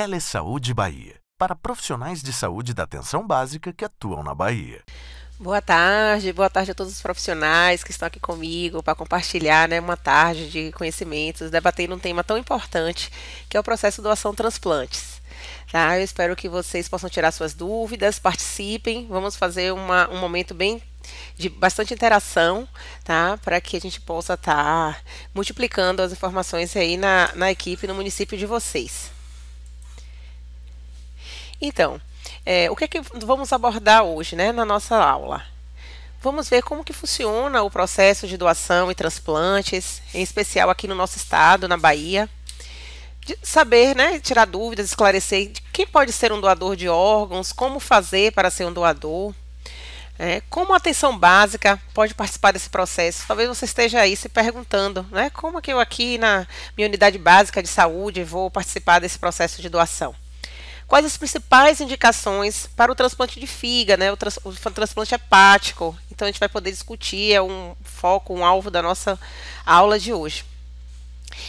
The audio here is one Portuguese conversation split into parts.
Telesaúde Bahia, para profissionais de saúde da atenção básica que atuam na Bahia. Boa tarde, boa tarde a todos os profissionais que estão aqui comigo para compartilhar né, uma tarde de conhecimentos, debatendo um tema tão importante que é o processo de doação transplantes. Tá? Eu espero que vocês possam tirar suas dúvidas, participem, vamos fazer uma, um momento bem de bastante interação, tá? Para que a gente possa estar tá multiplicando as informações aí na, na equipe no município de vocês. Então, é, o que é que vamos abordar hoje né, na nossa aula? Vamos ver como que funciona o processo de doação e transplantes, em especial aqui no nosso estado, na Bahia. De saber, né, tirar dúvidas, esclarecer quem pode ser um doador de órgãos, como fazer para ser um doador, é, como atenção básica pode participar desse processo. Talvez você esteja aí se perguntando, né, como que eu aqui na minha unidade básica de saúde vou participar desse processo de doação. Quais as principais indicações para o transplante de fígado, né? O, trans, o transplante hepático. Então a gente vai poder discutir, é um foco, um alvo da nossa aula de hoje.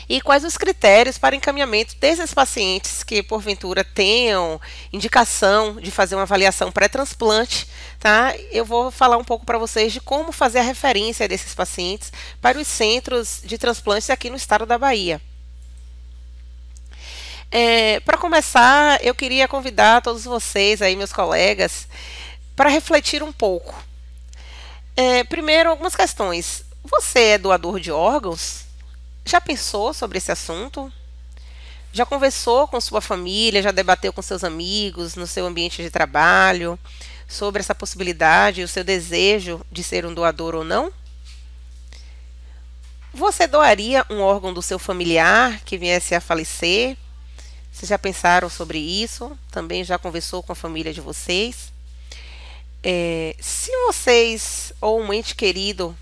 E quais os critérios para encaminhamento desses pacientes que, porventura, tenham indicação de fazer uma avaliação pré-transplante, tá? Eu vou falar um pouco para vocês de como fazer a referência desses pacientes para os centros de transplantes aqui no estado da Bahia. É, para começar, eu queria convidar todos vocês aí, meus colegas, para refletir um pouco. É, primeiro, algumas questões. Você é doador de órgãos? Já pensou sobre esse assunto? Já conversou com sua família? Já debateu com seus amigos no seu ambiente de trabalho sobre essa possibilidade e o seu desejo de ser um doador ou não? Você doaria um órgão do seu familiar que viesse a falecer? Vocês já pensaram sobre isso? Também já conversou com a família de vocês? É, se vocês ou um ente querido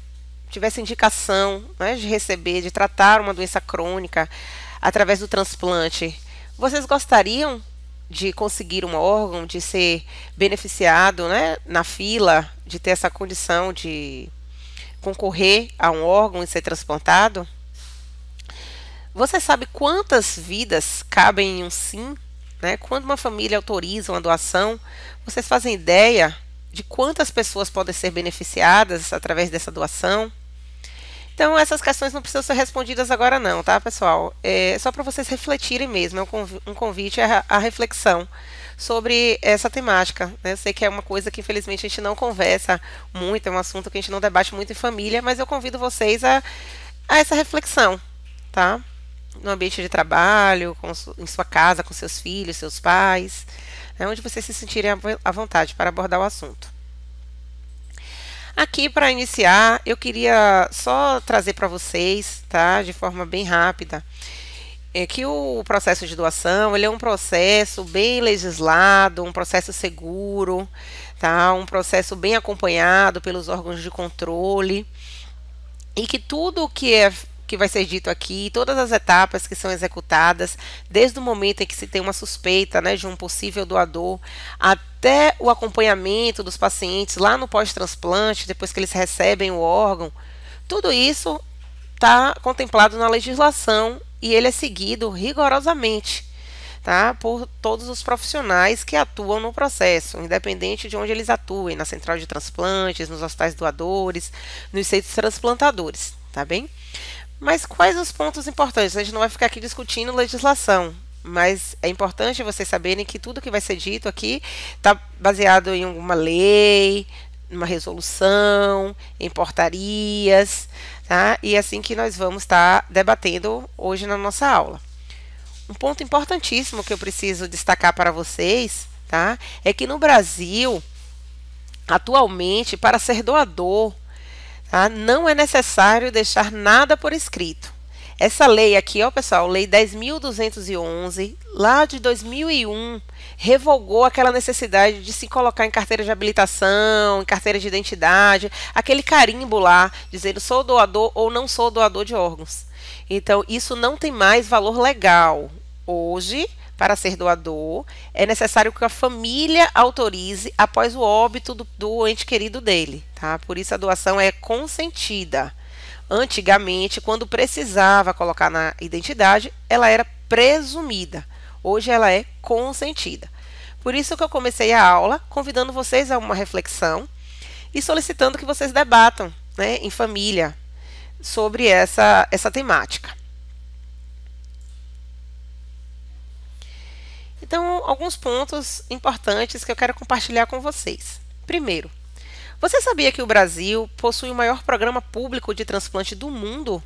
tivesse indicação né, de receber, de tratar uma doença crônica através do transplante, vocês gostariam de conseguir um órgão, de ser beneficiado né, na fila, de ter essa condição de concorrer a um órgão e ser transplantado? Você sabe quantas vidas cabem em um sim? Né? Quando uma família autoriza uma doação, vocês fazem ideia de quantas pessoas podem ser beneficiadas através dessa doação? Então, essas questões não precisam ser respondidas agora, não, tá, pessoal? É só para vocês refletirem mesmo. É um convite à reflexão sobre essa temática. Né? Eu sei que é uma coisa que, infelizmente, a gente não conversa muito, é um assunto que a gente não debate muito em família, mas eu convido vocês a, a essa reflexão, tá? no ambiente de trabalho, com, em sua casa, com seus filhos, seus pais, né, onde vocês se sentirem à vontade para abordar o assunto. Aqui para iniciar, eu queria só trazer para vocês, tá, de forma bem rápida, é que o processo de doação ele é um processo bem legislado, um processo seguro, tá, um processo bem acompanhado pelos órgãos de controle e que tudo o que é que vai ser dito aqui, todas as etapas que são executadas, desde o momento em que se tem uma suspeita né, de um possível doador, até o acompanhamento dos pacientes lá no pós-transplante, depois que eles recebem o órgão, tudo isso está contemplado na legislação e ele é seguido rigorosamente. Tá? Por todos os profissionais que atuam no processo, independente de onde eles atuem, na central de transplantes, nos hospitais doadores, nos centros transplantadores, tá bem? Mas quais os pontos importantes? A gente não vai ficar aqui discutindo legislação, mas é importante vocês saberem que tudo que vai ser dito aqui está baseado em alguma lei, uma resolução, em portarias, tá? E é assim que nós vamos estar tá debatendo hoje na nossa aula. Um ponto importantíssimo que eu preciso destacar para vocês, tá? É que no Brasil, atualmente, para ser doador Tá? Não é necessário deixar nada por escrito. Essa lei aqui, ó, pessoal, Lei 10.211, lá de 2001, revogou aquela necessidade de se colocar em carteira de habilitação, em carteira de identidade, aquele carimbo lá, dizendo sou doador ou não sou doador de órgãos. Então, isso não tem mais valor legal. Hoje, para ser doador, é necessário que a família autorize após o óbito do, do ente querido dele, tá? Por isso a doação é consentida. Antigamente, quando precisava colocar na identidade, ela era presumida. Hoje ela é consentida. Por isso que eu comecei a aula convidando vocês a uma reflexão e solicitando que vocês debatam, né, em família sobre essa essa temática. Então, alguns pontos importantes que eu quero compartilhar com vocês. Primeiro, você sabia que o Brasil possui o maior programa público de transplante do mundo?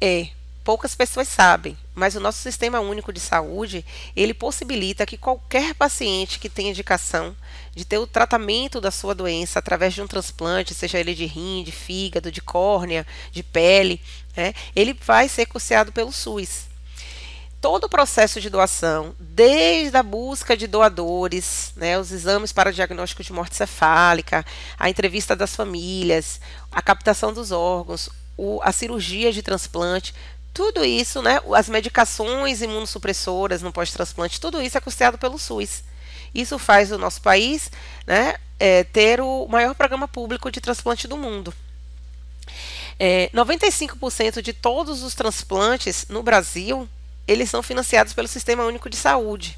É, poucas pessoas sabem, mas o nosso Sistema Único de Saúde, ele possibilita que qualquer paciente que tenha indicação de ter o tratamento da sua doença através de um transplante, seja ele de rim, de fígado, de córnea, de pele, né, ele vai ser custeado pelo SUS todo o processo de doação, desde a busca de doadores, né, os exames para diagnóstico de morte cefálica, a entrevista das famílias, a captação dos órgãos, o, a cirurgia de transplante, tudo isso, né, as medicações imunossupressoras no pós-transplante, tudo isso é custeado pelo SUS. Isso faz o nosso país né, é, ter o maior programa público de transplante do mundo. É, 95% de todos os transplantes no Brasil eles são financiados pelo Sistema Único de Saúde.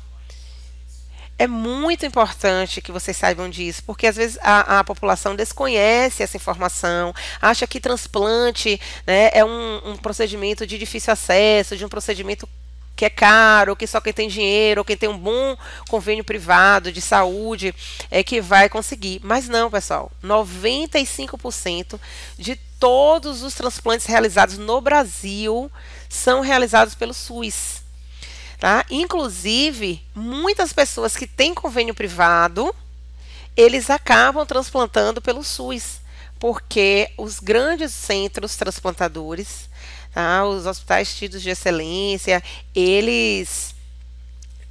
É muito importante que vocês saibam disso, porque às vezes a, a população desconhece essa informação, acha que transplante né, é um, um procedimento de difícil acesso, de um procedimento que é caro, que só quem tem dinheiro, ou quem tem um bom convênio privado de saúde é que vai conseguir. Mas não, pessoal. 95% de todos os transplantes realizados no Brasil são realizados pelo SUS. Tá? Inclusive, muitas pessoas que têm convênio privado, eles acabam transplantando pelo SUS, porque os grandes centros transplantadores, tá? os hospitais tidos de excelência, eles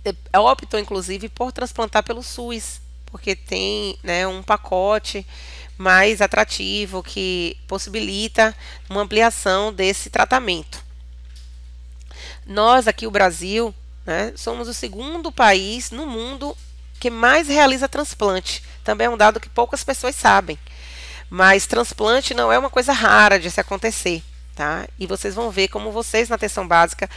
eh, optam, inclusive, por transplantar pelo SUS, porque tem né, um pacote mais atrativo, que possibilita uma ampliação desse tratamento. Nós, aqui o Brasil, né, somos o segundo país no mundo que mais realiza transplante. Também é um dado que poucas pessoas sabem. Mas transplante não é uma coisa rara de se acontecer, tá? E vocês vão ver como vocês na atenção básica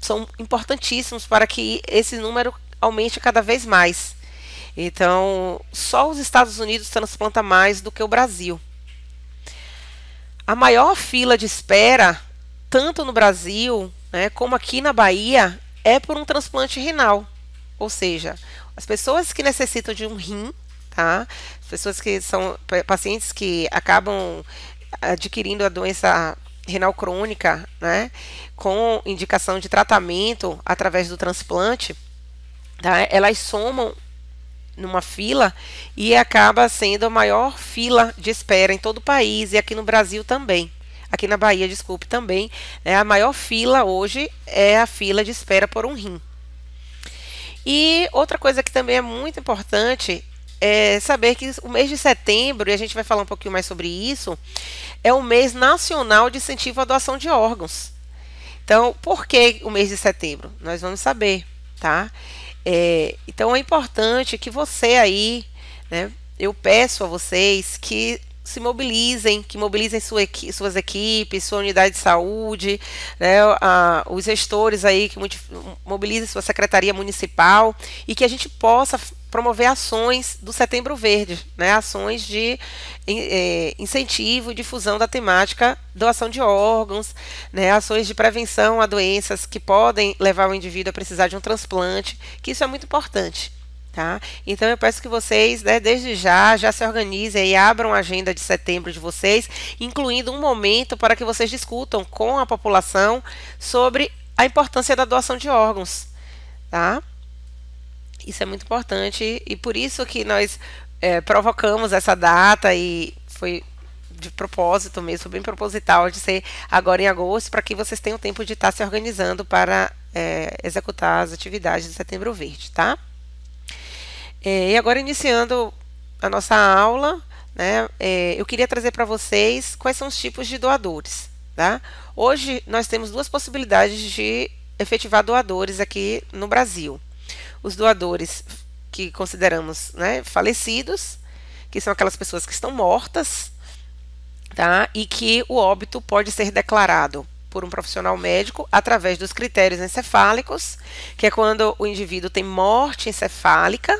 são importantíssimos para que esse número aumente cada vez mais. Então, só os Estados Unidos transplanta mais do que o Brasil. A maior fila de espera, tanto no Brasil né, como aqui na Bahia, é por um transplante renal. Ou seja, as pessoas que necessitam de um rim, tá? As pessoas que são pacientes que acabam adquirindo a doença renal crônica, né, com indicação de tratamento através do transplante, tá? Elas somam numa fila e acaba sendo a maior fila de espera em todo o país e aqui no Brasil também. Aqui na Bahia, desculpe, também. Né, a maior fila hoje é a fila de espera por um rim. E outra coisa que também é muito importante é saber que o mês de setembro, e a gente vai falar um pouquinho mais sobre isso, é o mês nacional de incentivo à doação de órgãos. Então, por que o mês de setembro? Nós vamos saber, tá? É, então é importante que você aí, né, eu peço a vocês que se mobilizem, que mobilizem sua, suas equipes, sua unidade de saúde, né, a, os gestores aí, que mobilizem sua secretaria municipal e que a gente possa promover ações do Setembro Verde, né, ações de é, incentivo e difusão da temática doação de órgãos, né, ações de prevenção a doenças que podem levar o indivíduo a precisar de um transplante, que isso é muito importante. Tá? Então eu peço que vocês, né, desde já, já se organizem e abram a agenda de setembro de vocês, incluindo um momento para que vocês discutam com a população sobre a importância da doação de órgãos. Tá? Isso é muito importante e por isso que nós é, provocamos essa data e foi de propósito mesmo, bem proposital, de ser agora em agosto, para que vocês tenham tempo de estar se organizando para é, executar as atividades de Setembro Verde, tá? É, e agora, iniciando a nossa aula, né, é, eu queria trazer para vocês quais são os tipos de doadores, tá? Hoje, nós temos duas possibilidades de efetivar doadores aqui no Brasil os doadores que consideramos né, falecidos, que são aquelas pessoas que estão mortas, tá? E que o óbito pode ser declarado por um profissional médico através dos critérios encefálicos, que é quando o indivíduo tem morte encefálica,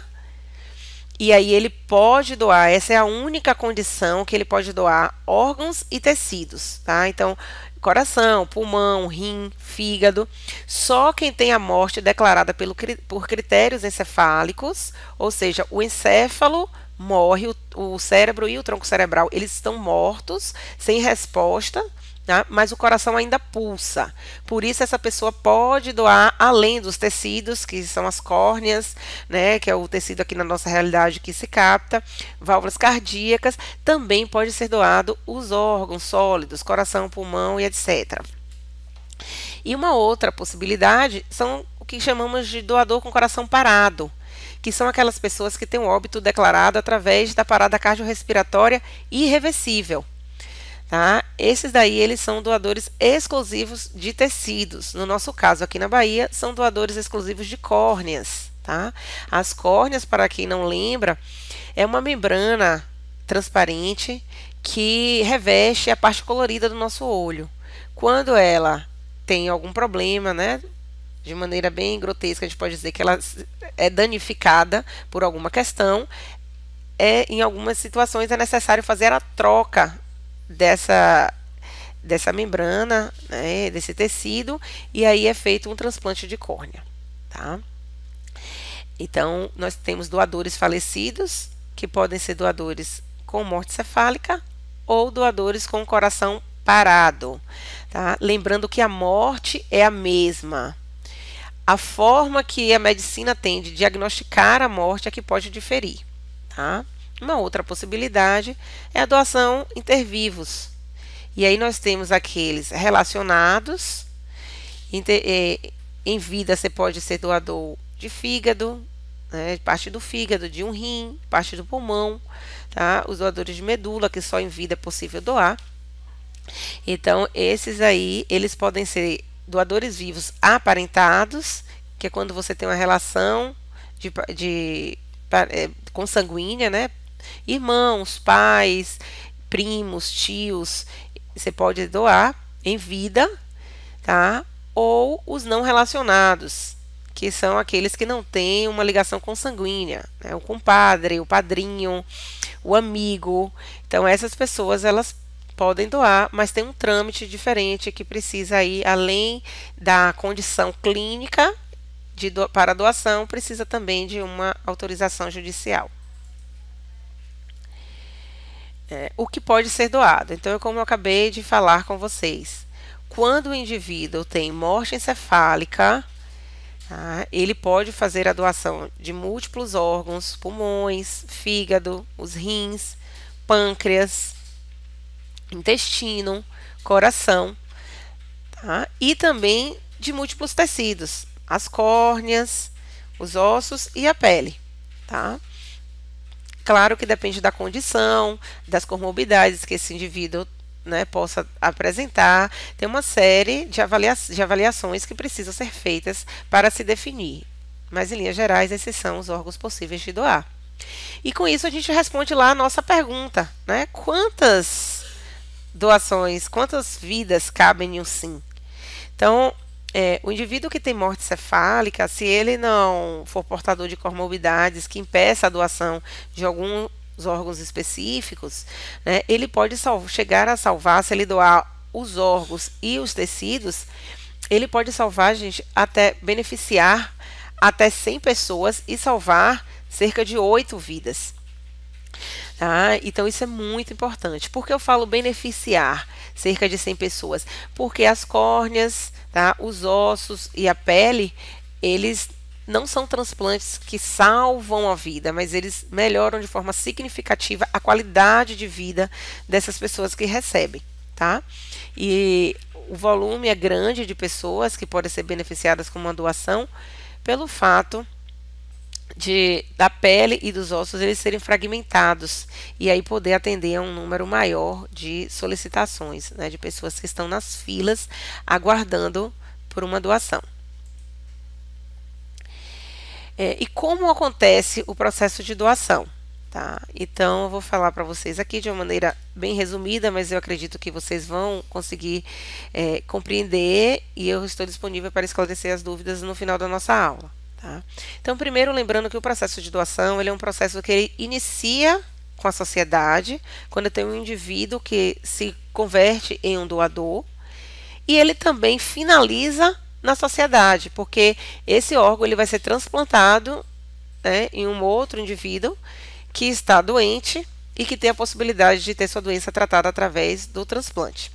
e aí ele pode doar, essa é a única condição que ele pode doar órgãos e tecidos, tá? Então, coração, pulmão, rim, fígado. Só quem tem a morte é declarada pelo, por critérios encefálicos, ou seja, o encéfalo morre, o, o cérebro e o tronco cerebral, eles estão mortos, sem resposta né? Mas o coração ainda pulsa. Por isso, essa pessoa pode doar além dos tecidos, que são as córneas, né? que é o tecido aqui na nossa realidade que se capta, válvulas cardíacas, também pode ser doado os órgãos sólidos, coração, pulmão e etc. E uma outra possibilidade são o que chamamos de doador com coração parado que são aquelas pessoas que têm o óbito declarado através da parada cardiorrespiratória irreversível. Tá? Esses daí, eles são doadores exclusivos de tecidos. No nosso caso, aqui na Bahia, são doadores exclusivos de córneas, tá? As córneas, para quem não lembra, é uma membrana transparente que reveste a parte colorida do nosso olho. Quando ela tem algum problema, né? De maneira bem grotesca, a gente pode dizer que ela é danificada por alguma questão. É, em algumas situações é necessário fazer a troca dessa dessa membrana, né, desse tecido, e aí é feito um transplante de córnea, tá? Então, nós temos doadores falecidos, que podem ser doadores com morte cefálica ou doadores com coração parado, tá? Lembrando que a morte é a mesma. A forma que a medicina tem de diagnosticar a morte é que pode diferir, tá? Uma outra possibilidade é a doação intervivos E aí nós temos aqueles relacionados. É, em vida você pode ser doador de fígado, né, parte do fígado, de um rim, parte do pulmão, tá? Os doadores de medula, que só em vida é possível doar. Então, esses aí, eles podem ser doadores vivos aparentados, que é quando você tem uma relação de, de, de é, consanguínea, né? irmãos, pais, primos, tios, você pode doar em vida, tá? Ou os não relacionados, que são aqueles que não têm uma ligação consanguínea, né? o compadre, o padrinho, o amigo. Então essas pessoas elas podem doar, mas tem um trâmite diferente que precisa aí além da condição clínica de do, para doação, precisa também de uma autorização judicial. É, o que pode ser doado. Então, é como eu acabei de falar com vocês, quando o indivíduo tem morte encefálica, tá, ele pode fazer a doação de múltiplos órgãos, pulmões, fígado, os rins, pâncreas, intestino, coração, tá, e também de múltiplos tecidos, as córneas, os ossos e a pele, tá? Claro que depende da condição, das comorbidades que esse indivíduo né, possa apresentar, tem uma série de, avalia de avaliações que precisam ser feitas para se definir. Mas, em linhas gerais, esses são os órgãos possíveis de doar. E com isso a gente responde lá a nossa pergunta, né? Quantas doações, quantas vidas cabem em um sim? Então, é, o indivíduo que tem morte cefálica, se ele não for portador de comorbidades que impeça a doação de alguns órgãos específicos, né, ele pode chegar a salvar, se ele doar os órgãos e os tecidos, ele pode salvar, gente, até beneficiar até 100 pessoas e salvar cerca de 8 vidas. Tá? Então, isso é muito importante. Por que eu falo beneficiar cerca de 100 pessoas? Porque as córneas, tá? os ossos e a pele, eles não são transplantes que salvam a vida, mas eles melhoram de forma significativa a qualidade de vida dessas pessoas que recebem, tá? E o volume é grande de pessoas que podem ser beneficiadas com uma doação pelo fato de, da pele e dos ossos eles serem fragmentados e aí poder atender a um número maior de solicitações, né, de pessoas que estão nas filas aguardando por uma doação. É, e como acontece o processo de doação? Tá? Então, eu vou falar para vocês aqui de uma maneira bem resumida, mas eu acredito que vocês vão conseguir é, compreender e eu estou disponível para esclarecer as dúvidas no final da nossa aula. Tá? Então, primeiro, lembrando que o processo de doação ele é um processo que ele inicia com a sociedade, quando tem um indivíduo que se converte em um doador, e ele também finaliza na sociedade, porque esse órgão ele vai ser transplantado né, em um outro indivíduo que está doente e que tem a possibilidade de ter sua doença tratada através do transplante.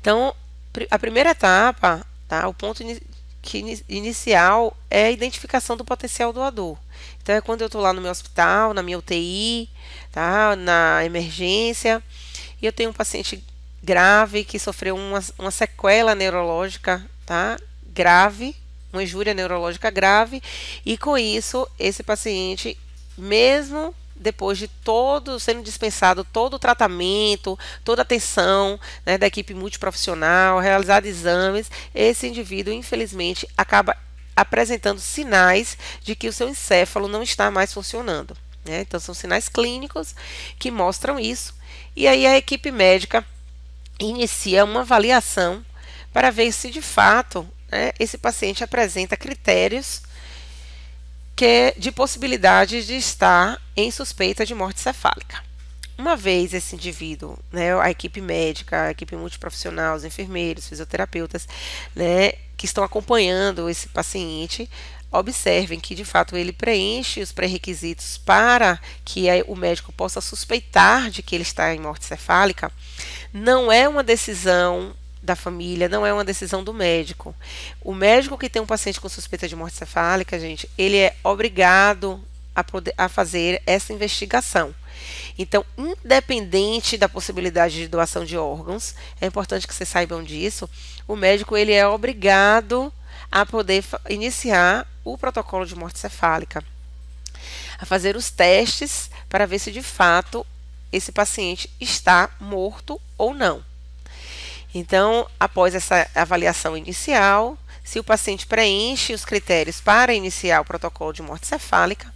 Então, a primeira etapa, tá, o ponto inicial é a identificação do potencial doador. Então, é quando eu estou lá no meu hospital, na minha UTI, tá? na emergência, e eu tenho um paciente grave que sofreu uma, uma sequela neurológica tá? grave, uma injúria neurológica grave, e com isso, esse paciente, mesmo depois de todo, sendo dispensado todo o tratamento, toda a atenção né, da equipe multiprofissional, realizado exames, esse indivíduo, infelizmente, acaba apresentando sinais de que o seu encéfalo não está mais funcionando. Né? Então, são sinais clínicos que mostram isso. E aí, a equipe médica inicia uma avaliação para ver se de fato né, esse paciente apresenta critérios que de possibilidade de estar em suspeita de morte cefálica. Uma vez esse indivíduo, né, a equipe médica, a equipe multiprofissional, os enfermeiros, fisioterapeutas, né, que estão acompanhando esse paciente, observem que de fato ele preenche os pré-requisitos para que o médico possa suspeitar de que ele está em morte cefálica, não é uma decisão da família, não é uma decisão do médico. O médico que tem um paciente com suspeita de morte cefálica, gente, ele é obrigado a, poder, a fazer essa investigação. Então, independente da possibilidade de doação de órgãos, é importante que vocês saibam disso, o médico ele é obrigado a poder iniciar o protocolo de morte cefálica, a fazer os testes para ver se de fato esse paciente está morto ou não. Então, após essa avaliação inicial, se o paciente preenche os critérios para iniciar o protocolo de morte cefálica,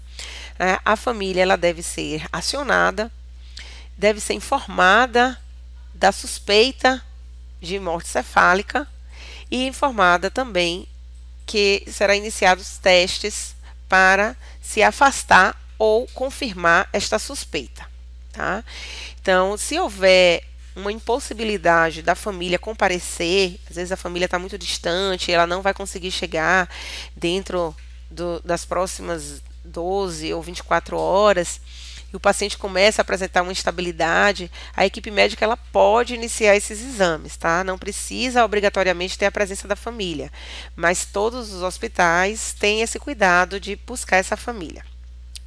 né, a família ela deve ser acionada, deve ser informada da suspeita de morte cefálica e informada também que será iniciados testes para se afastar ou confirmar esta suspeita. Tá? Então, se houver uma impossibilidade da família comparecer, às vezes a família está muito distante, ela não vai conseguir chegar dentro do, das próximas 12 ou 24 horas, e o paciente começa a apresentar uma instabilidade, a equipe médica ela pode iniciar esses exames, tá? Não precisa obrigatoriamente ter a presença da família, mas todos os hospitais têm esse cuidado de buscar essa família.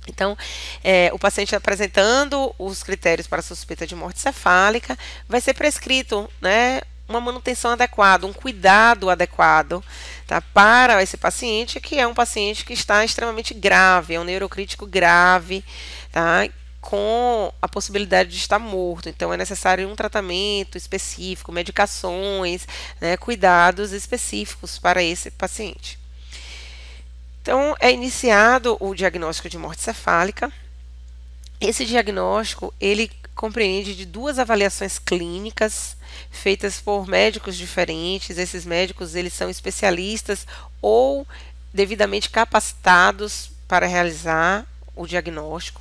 Então, é, o paciente apresentando os critérios para suspeita de morte cefálica, vai ser prescrito né, uma manutenção adequada, um cuidado adequado tá, para esse paciente, que é um paciente que está extremamente grave, é um neurocrítico grave, tá, com a possibilidade de estar morto. Então, é necessário um tratamento específico, medicações, né, cuidados específicos para esse paciente. Então, é iniciado o diagnóstico de morte cefálica. Esse diagnóstico, ele compreende de duas avaliações clínicas feitas por médicos diferentes. Esses médicos, eles são especialistas ou devidamente capacitados para realizar o diagnóstico.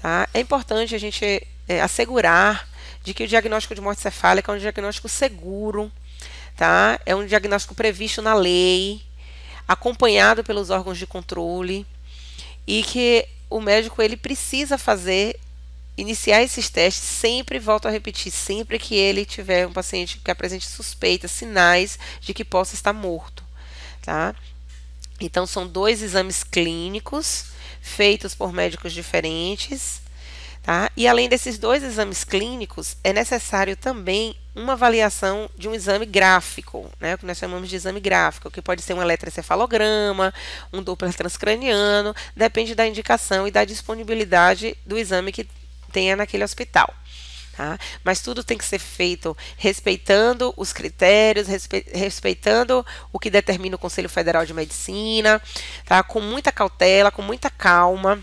Tá? É importante a gente é, assegurar de que o diagnóstico de morte cefálica é um diagnóstico seguro, tá? É um diagnóstico previsto na lei, acompanhado pelos órgãos de controle e que o médico ele precisa fazer iniciar esses testes sempre volto a repetir sempre que ele tiver um paciente que apresente suspeita sinais de que possa estar morto tá então são dois exames clínicos feitos por médicos diferentes tá e além desses dois exames clínicos é necessário também uma avaliação de um exame gráfico, né, o que nós chamamos de exame gráfico, que pode ser um eletroencefalograma, um Doppler transcraniano, depende da indicação e da disponibilidade do exame que tenha naquele hospital. Tá? Mas tudo tem que ser feito respeitando os critérios, respe respeitando o que determina o Conselho Federal de Medicina, tá? com muita cautela, com muita calma,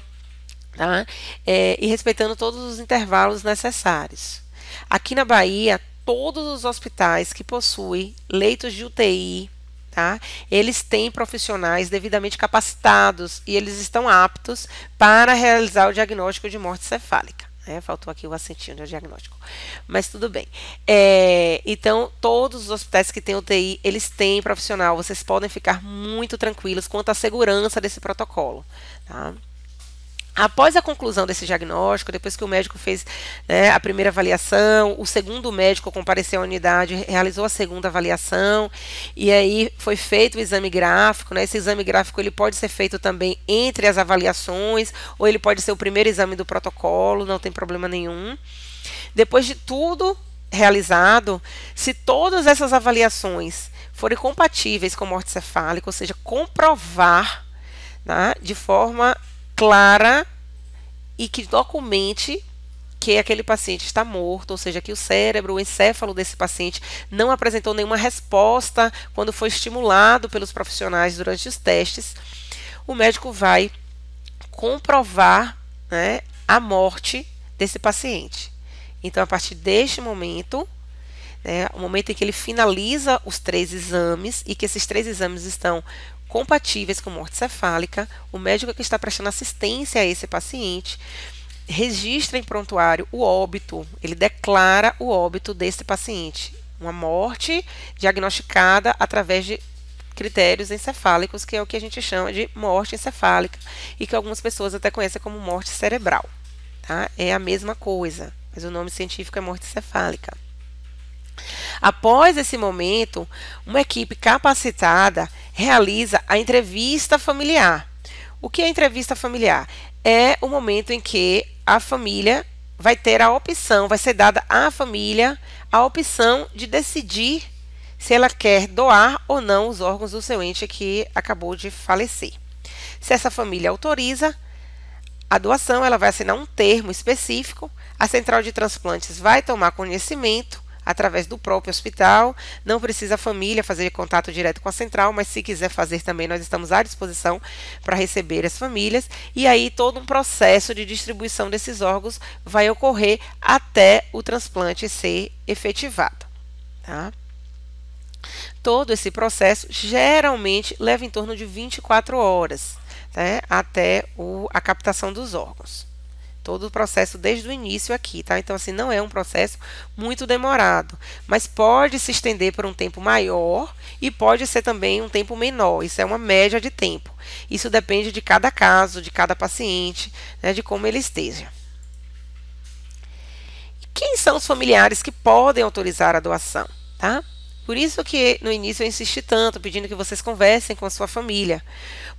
tá? É, e respeitando todos os intervalos necessários. Aqui na Bahia, todos os hospitais que possuem leitos de UTI, tá? Eles têm profissionais devidamente capacitados e eles estão aptos para realizar o diagnóstico de morte cefálica. É, faltou aqui o assentinho do diagnóstico. Mas tudo bem. É, então, todos os hospitais que têm UTI, eles têm profissional. Vocês podem ficar muito tranquilos quanto à segurança desse protocolo. Tá? Após a conclusão desse diagnóstico, depois que o médico fez né, a primeira avaliação, o segundo médico compareceu à unidade, realizou a segunda avaliação, e aí foi feito o exame gráfico. Né? Esse exame gráfico ele pode ser feito também entre as avaliações, ou ele pode ser o primeiro exame do protocolo, não tem problema nenhum. Depois de tudo realizado, se todas essas avaliações forem compatíveis com morte cefálica, ou seja, comprovar né, de forma clara e que documente que aquele paciente está morto, ou seja, que o cérebro, o encéfalo desse paciente não apresentou nenhuma resposta quando foi estimulado pelos profissionais durante os testes, o médico vai comprovar né, a morte desse paciente. Então, a partir deste momento, né, o momento em que ele finaliza os três exames e que esses três exames estão compatíveis com morte cefálica, o médico é que está prestando assistência a esse paciente registra em prontuário o óbito, ele declara o óbito desse paciente, uma morte diagnosticada através de critérios encefálicos, que é o que a gente chama de morte encefálica e que algumas pessoas até conhecem como morte cerebral. Tá? É a mesma coisa, mas o nome científico é morte cefálica. Após esse momento, uma equipe capacitada realiza a entrevista familiar. O que é entrevista familiar? É o momento em que a família vai ter a opção, vai ser dada à família a opção de decidir se ela quer doar ou não os órgãos do seu ente que acabou de falecer. Se essa família autoriza a doação, ela vai assinar um termo específico, a central de transplantes vai tomar conhecimento através do próprio hospital. Não precisa a família fazer contato direto com a central, mas se quiser fazer também, nós estamos à disposição para receber as famílias. E aí todo um processo de distribuição desses órgãos vai ocorrer até o transplante ser efetivado. Tá? Todo esse processo geralmente leva em torno de 24 horas né, até o, a captação dos órgãos todo o processo desde o início aqui, tá? Então, assim, não é um processo muito demorado, mas pode se estender por um tempo maior e pode ser também um tempo menor. Isso é uma média de tempo. Isso depende de cada caso, de cada paciente, né, de como ele esteja. Quem são os familiares que podem autorizar a doação, tá? Por isso que no início eu insisti tanto, pedindo que vocês conversem com a sua família,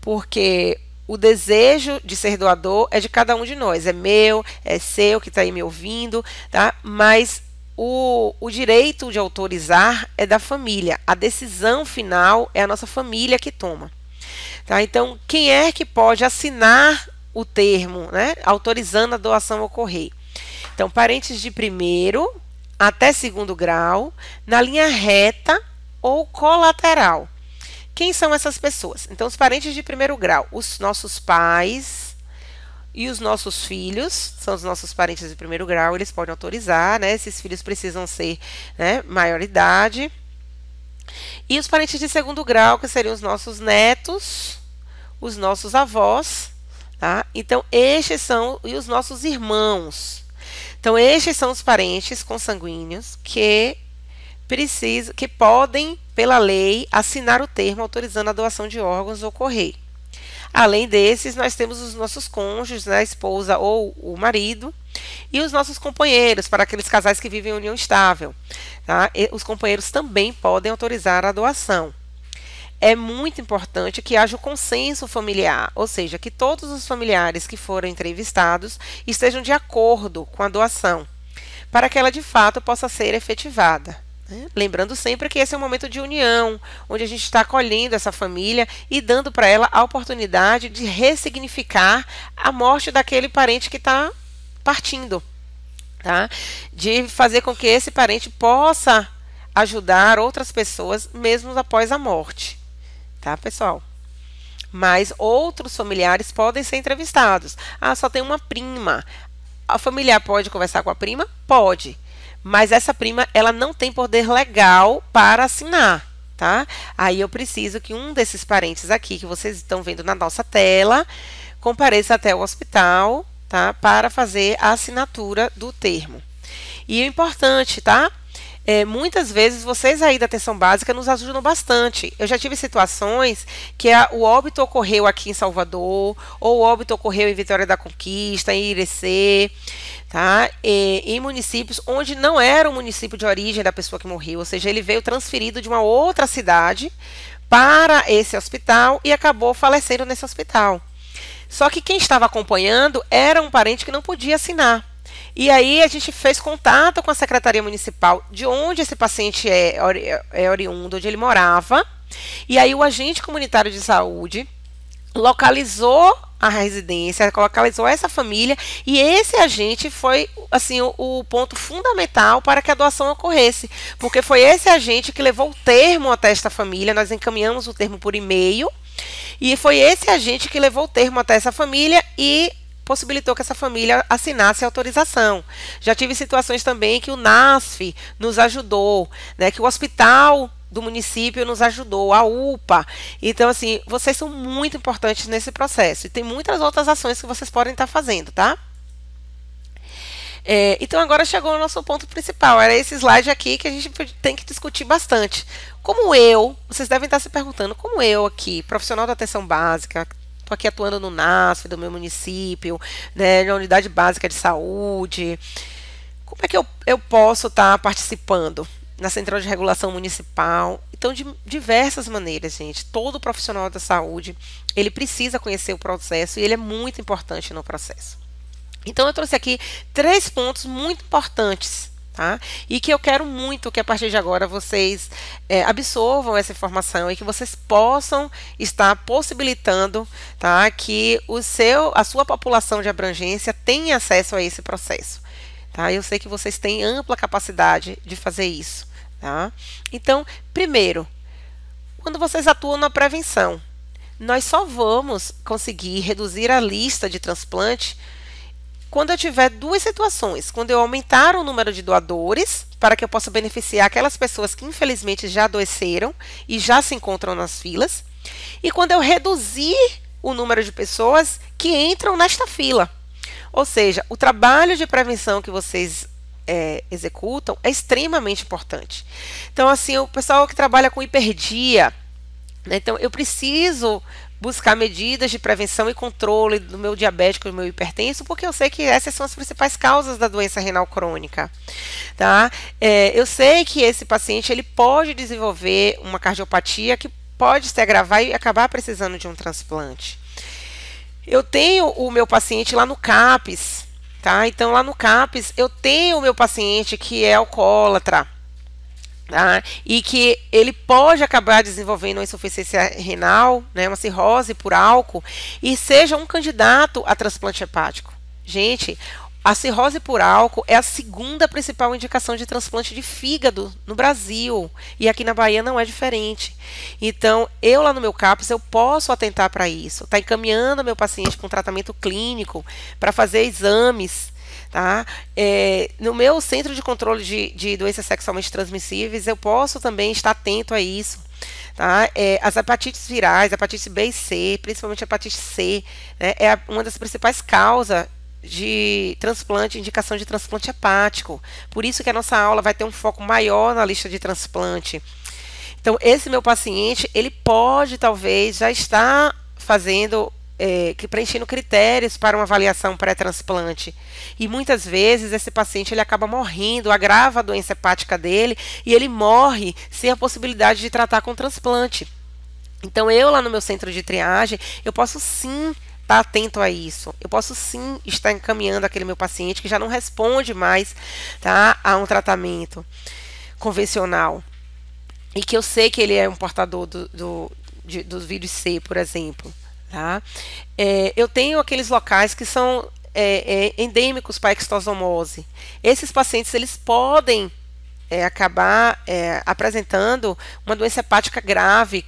porque o desejo de ser doador é de cada um de nós, é meu, é seu que está aí me ouvindo, tá? Mas o, o, direito de autorizar é da família, a decisão final é a nossa família que toma. Tá? Então, quem é que pode assinar o termo, né? Autorizando a doação ocorrer? Então, parentes de primeiro até segundo grau, na linha reta ou colateral. Quem são essas pessoas? Então, os parentes de primeiro grau, os nossos pais e os nossos filhos, são os nossos parentes de primeiro grau, eles podem autorizar, né? Esses filhos precisam ser né, maioridade. E os parentes de segundo grau, que seriam os nossos netos, os nossos avós, tá? Então, estes são, e os nossos irmãos. Então, estes são os parentes consanguíneos que precisam, que podem pela lei, assinar o termo autorizando a doação de órgãos ocorrer. Além desses, nós temos os nossos cônjuges, né, a esposa ou o marido, e os nossos companheiros, para aqueles casais que vivem em união estável. Tá? os companheiros também podem autorizar a doação. É muito importante que haja o consenso familiar, ou seja, que todos os familiares que foram entrevistados estejam de acordo com a doação, para que ela de fato possa ser efetivada. Lembrando sempre que esse é um momento de união, onde a gente está acolhendo essa família e dando para ela a oportunidade de ressignificar a morte daquele parente que está partindo, tá? De fazer com que esse parente possa ajudar outras pessoas mesmo após a morte, tá, pessoal? Mas outros familiares podem ser entrevistados. Ah, só tem uma prima. A familiar pode conversar com a prima? Pode mas essa prima ela não tem poder legal para assinar. Tá? Aí eu preciso que um desses parentes aqui que vocês estão vendo na nossa tela compareça até o hospital, tá? Para fazer a assinatura do termo. E o importante, tá? é, muitas vezes vocês aí da atenção básica nos ajudam bastante. Eu já tive situações que a, o óbito ocorreu aqui em Salvador, ou o óbito ocorreu em Vitória da Conquista, em Irecê, tá? E, é, em municípios onde não era o município de origem da pessoa que morreu, ou seja, ele veio transferido de uma outra cidade para esse hospital e acabou falecendo nesse hospital. Só que quem estava acompanhando era um parente que não podia assinar. E aí a gente fez contato com a Secretaria Municipal de onde esse paciente é, ori é oriundo, onde ele morava. E aí o agente comunitário de saúde localizou a residência, localizou essa família e esse agente foi assim o, o, ponto fundamental para que a doação ocorresse, porque foi esse agente que levou o termo até esta família, nós encaminhamos o termo por e-mail e foi esse agente que levou o termo até essa família e possibilitou que essa família assinasse a autorização. Já tive situações também que o NASF nos ajudou, né, que o hospital do município nos ajudou, a UPA. Então, assim, vocês são muito importantes nesse processo. E tem muitas outras ações que vocês podem estar fazendo, tá? É, então, agora chegou o nosso ponto principal. Era esse slide aqui que a gente tem que discutir bastante. Como eu, vocês devem estar se perguntando, como eu aqui, profissional da atenção básica, Estou aqui atuando no NASF do meu município, né, na unidade básica de saúde. Como é que eu, eu posso estar tá participando? Na central de regulação municipal. Então, de diversas maneiras, gente. Todo profissional da saúde, ele precisa conhecer o processo e ele é muito importante no processo. Então, eu trouxe aqui três pontos muito importantes Tá? E que eu quero muito que a partir de agora vocês é, absorvam essa informação e que vocês possam estar possibilitando, tá? Que o seu, a sua população de abrangência tenha acesso a esse processo, tá? Eu sei que vocês têm ampla capacidade de fazer isso, tá? Então, primeiro, quando vocês atuam na prevenção, nós só vamos conseguir reduzir a lista de transplante quando eu tiver duas situações, quando eu aumentar o número de doadores, para que eu possa beneficiar aquelas pessoas que infelizmente já adoeceram e já se encontram nas filas, e quando eu reduzir o número de pessoas que entram nesta fila. Ou seja, o trabalho de prevenção que vocês é, executam é extremamente importante. Então, assim, o pessoal que trabalha com hiperdia, né, então eu preciso buscar medidas de prevenção e controle do meu diabético e do meu hipertenso, porque eu sei que essas são as principais causas da doença renal crônica, tá? É, eu sei que esse paciente ele pode desenvolver uma cardiopatia que pode se agravar e acabar precisando de um transplante. Eu tenho o meu paciente lá no CAPES, tá? Então lá no CAPES eu tenho o meu paciente que é alcoólatra, Tá? E que ele pode acabar desenvolvendo uma insuficiência renal, né, uma cirrose por álcool, e seja um candidato a transplante hepático. Gente, a cirrose por álcool é a segunda principal indicação de transplante de fígado no Brasil. E aqui na Bahia não é diferente. Então, eu lá no meu CAPS, eu posso atentar para isso. Está encaminhando meu paciente para um tratamento clínico, para fazer exames Tá? É, no meu centro de controle de, de doenças sexualmente transmissíveis, eu posso também estar atento a isso. Tá? É, as hepatites virais, hepatite B e C, principalmente a hepatite C, né, é uma das principais causas de transplante, indicação de transplante hepático. Por isso que a nossa aula vai ter um foco maior na lista de transplante. Então, esse meu paciente, ele pode talvez já estar fazendo é, preenchendo critérios para uma avaliação pré-transplante. E muitas vezes esse paciente ele acaba morrendo, agrava a doença hepática dele e ele morre sem a possibilidade de tratar com transplante. Então eu lá no meu centro de triagem, eu posso sim estar tá atento a isso. Eu posso sim estar encaminhando aquele meu paciente que já não responde mais, tá, a um tratamento convencional. E que eu sei que ele é um portador do, do, de, do vírus C, por exemplo. Tá? É, eu tenho aqueles locais que são é, é, endêmicos para a extosomose. Esses pacientes eles podem é, acabar é, apresentando uma doença hepática grave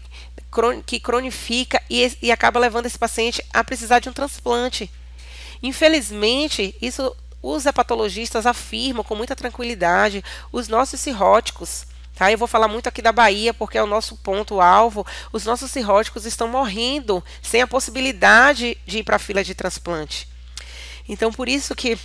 que cronifica e, e acaba levando esse paciente a precisar de um transplante. Infelizmente, isso os hepatologistas afirmam com muita tranquilidade, os nossos cirróticos Tá? Eu vou falar muito aqui da Bahia, porque é o nosso ponto-alvo. Os nossos cirróticos estão morrendo sem a possibilidade de ir para a fila de transplante. Então, por isso que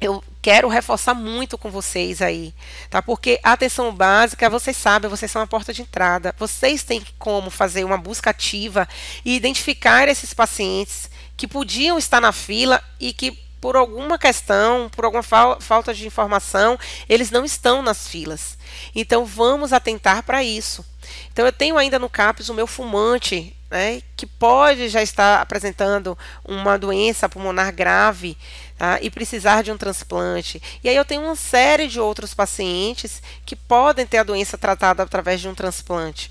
eu quero reforçar muito com vocês aí, tá? Porque a atenção básica, vocês sabem, vocês são a porta de entrada. Vocês têm como fazer uma busca ativa e identificar esses pacientes que podiam estar na fila e que por alguma questão, por alguma falta de informação, eles não estão nas filas. Então vamos atentar para isso. Então eu tenho ainda no CAPS o meu fumante, né, que pode já estar apresentando uma doença pulmonar grave tá, e precisar de um transplante. E aí eu tenho uma série de outros pacientes que podem ter a doença tratada através de um transplante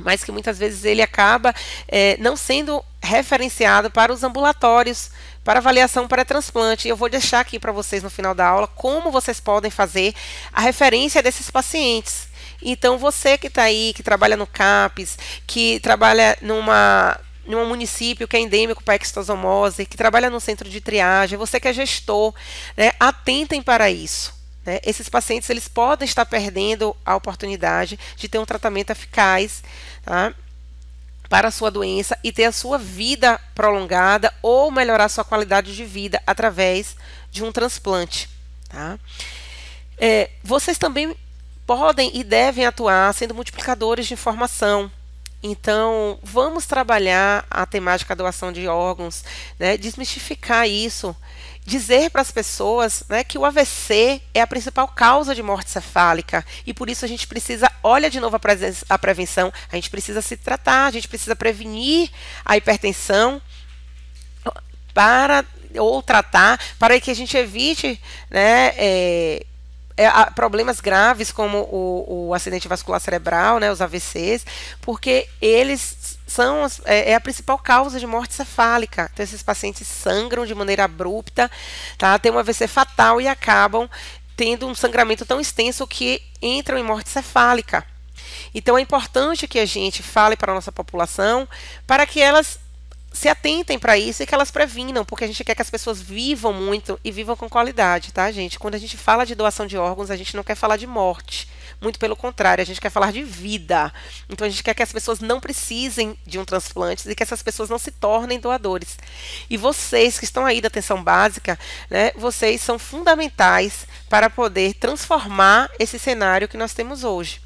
mas que muitas vezes ele acaba é, não sendo referenciado para os ambulatórios para avaliação para transplante. Eu vou deixar aqui para vocês no final da aula como vocês podem fazer a referência desses pacientes. Então, você que está aí, que trabalha no CAPES, que trabalha numa num município que é endêmico para extosomose, que trabalha no centro de triagem, você que é gestor, né, atentem para isso. Né? Esses pacientes eles podem estar perdendo a oportunidade de ter um tratamento eficaz. Tá? para a sua doença e ter a sua vida prolongada ou melhorar sua qualidade de vida através de um transplante. Tá? É, vocês também podem e devem atuar sendo multiplicadores de informação. Então, vamos trabalhar a temática doação de órgãos, né, desmistificar isso dizer para as pessoas né, que o AVC é a principal causa de morte cefálica e por isso a gente precisa, olha de novo a, a prevenção, a gente precisa se tratar, a gente precisa prevenir a hipertensão para ou tratar para que a gente evite né, é, é, problemas graves como o, o acidente vascular cerebral, né, os AVCs, porque eles são, é, é, a principal causa de morte cefálica. Então, esses pacientes sangram de maneira abrupta, tá? tem um AVC fatal e acabam tendo um sangramento tão extenso que entram em morte cefálica. Então, é importante que a gente fale para a nossa população para que elas se atentem para isso e que elas previnam, porque a gente quer que as pessoas vivam muito e vivam com qualidade, tá, gente? Quando a gente fala de doação de órgãos, a gente não quer falar de morte. Muito pelo contrário, a gente quer falar de vida. Então a gente quer que as pessoas não precisem de um transplante e que essas pessoas não se tornem doadores. E vocês que estão aí da atenção básica, né, vocês são fundamentais para poder transformar esse cenário que nós temos hoje.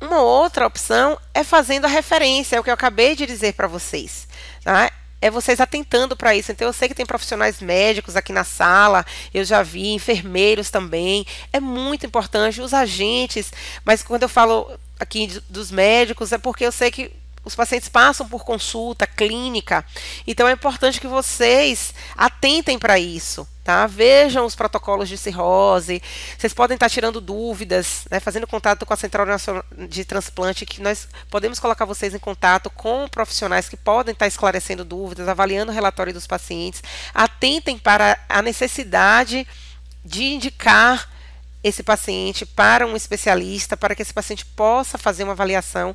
Uma outra opção é fazendo a referência, é o que eu acabei de dizer para vocês. Tá? é vocês atentando para isso. Então eu sei que tem profissionais médicos aqui na sala, eu já vi enfermeiros também. É muito importante os agentes, mas quando eu falo aqui dos médicos é porque eu sei que os pacientes passam por consulta clínica, então é importante que vocês atentem para isso, tá? Vejam os protocolos de cirrose, vocês podem estar tá tirando dúvidas, né? fazendo contato com a Central Nacional de Transplante, que nós podemos colocar vocês em contato com profissionais que podem estar tá esclarecendo dúvidas, avaliando o relatório dos pacientes. Atentem para a necessidade de indicar esse paciente para um especialista, para que esse paciente possa fazer uma avaliação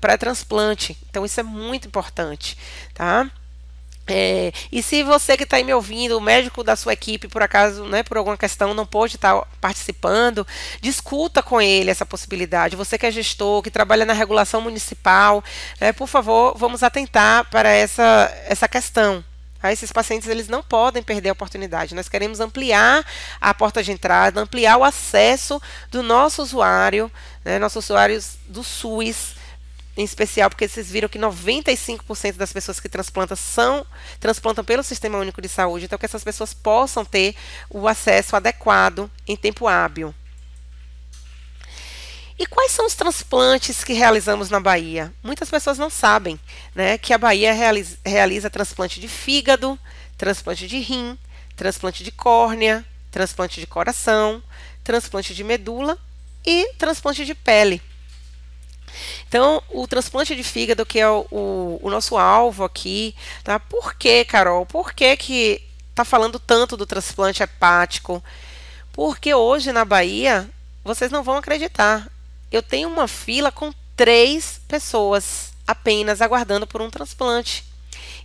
pré-transplante. Então, isso é muito importante, tá? É, e se você que está me ouvindo, o médico da sua equipe, por acaso, né, por alguma questão, não pôde estar tá participando, discuta com ele essa possibilidade. Você que é gestor, que trabalha na regulação municipal, é por favor, vamos atentar para essa, essa questão esses pacientes eles não podem perder a oportunidade. Nós queremos ampliar a porta de entrada, ampliar o acesso do nosso usuário, né, nossos usuários do SUS, em especial porque vocês viram que 95% das pessoas que transplantam são transplantam pelo Sistema Único de Saúde, então que essas pessoas possam ter o acesso adequado em tempo hábil. E quais são os transplantes que realizamos na Bahia? Muitas pessoas não sabem né, que a Bahia realiza, realiza transplante de fígado, transplante de rim, transplante de córnea, transplante de coração, transplante de medula e transplante de pele. Então, o transplante de fígado, que é o, o, nosso alvo aqui, tá? Por que, Carol? Por que que tá falando tanto do transplante hepático? Porque hoje na Bahia, vocês não vão acreditar, eu tenho uma fila com três pessoas apenas aguardando por um transplante.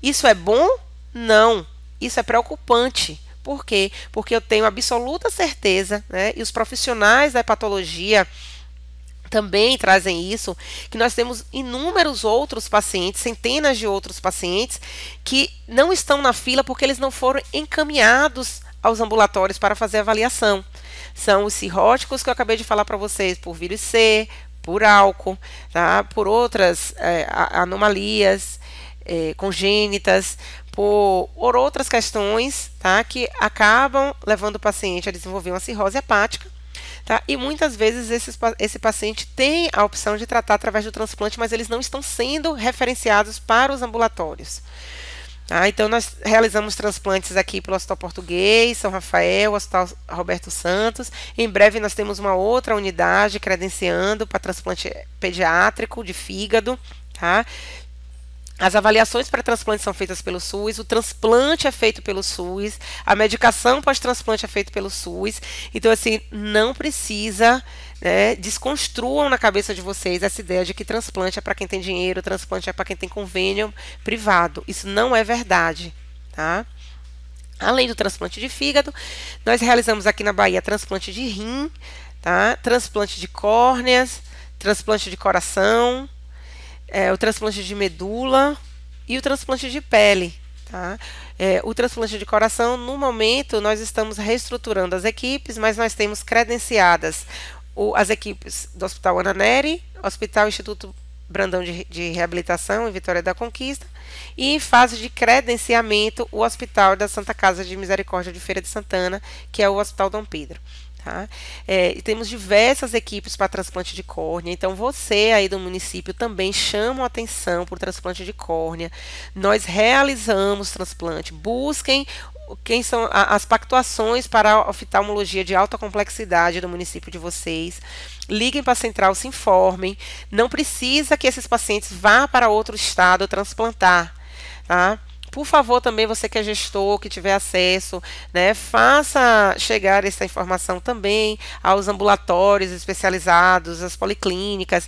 Isso é bom? Não. Isso é preocupante. Por quê? Porque eu tenho absoluta certeza, né, e os profissionais da hepatologia também trazem isso, que nós temos inúmeros outros pacientes, centenas de outros pacientes, que não estão na fila porque eles não foram encaminhados aos ambulatórios para fazer avaliação são os cirróticos que eu acabei de falar para vocês, por vírus C, por álcool, tá? por outras é, anomalias é, congênitas, por, por outras questões tá? que acabam levando o paciente a desenvolver uma cirrose hepática. Tá? E muitas vezes esses, esse paciente tem a opção de tratar através do transplante, mas eles não estão sendo referenciados para os ambulatórios. Ah, então, nós realizamos transplantes aqui pelo Hospital Português, São Rafael, Hospital Roberto Santos. Em breve, nós temos uma outra unidade credenciando para transplante pediátrico de fígado. Tá? As avaliações para transplante são feitas pelo SUS, o transplante é feito pelo SUS, a medicação pós-transplante é feita pelo SUS. Então, assim, não precisa né, desconstruam na cabeça de vocês essa ideia de que transplante é para quem tem dinheiro, transplante é para quem tem convênio privado. Isso não é verdade, tá? Além do transplante de fígado, nós realizamos aqui na Bahia transplante de rim, tá? Transplante de córneas, transplante de coração, é, o transplante de medula e o transplante de pele. Tá? É, o transplante de coração, no momento, nós estamos reestruturando as equipes, mas nós temos credenciadas o, as equipes do Hospital Ana Neri, Hospital Instituto Brandão de, de Reabilitação em Vitória da Conquista, e em fase de credenciamento, o Hospital da Santa Casa de Misericórdia de Feira de Santana, que é o Hospital Dom Pedro. Tá? É, e temos diversas equipes para transplante de córnea, então você aí do município também chama a atenção para o transplante de córnea. Nós realizamos transplante. Busquem quem são as pactuações para a oftalmologia de alta complexidade do município de vocês. Liguem para a central, se informem. Não precisa que esses pacientes vá para outro estado transplantar, tá? por favor, também você que é gestor, que tiver acesso, né, faça chegar essa informação também aos ambulatórios especializados, às policlínicas,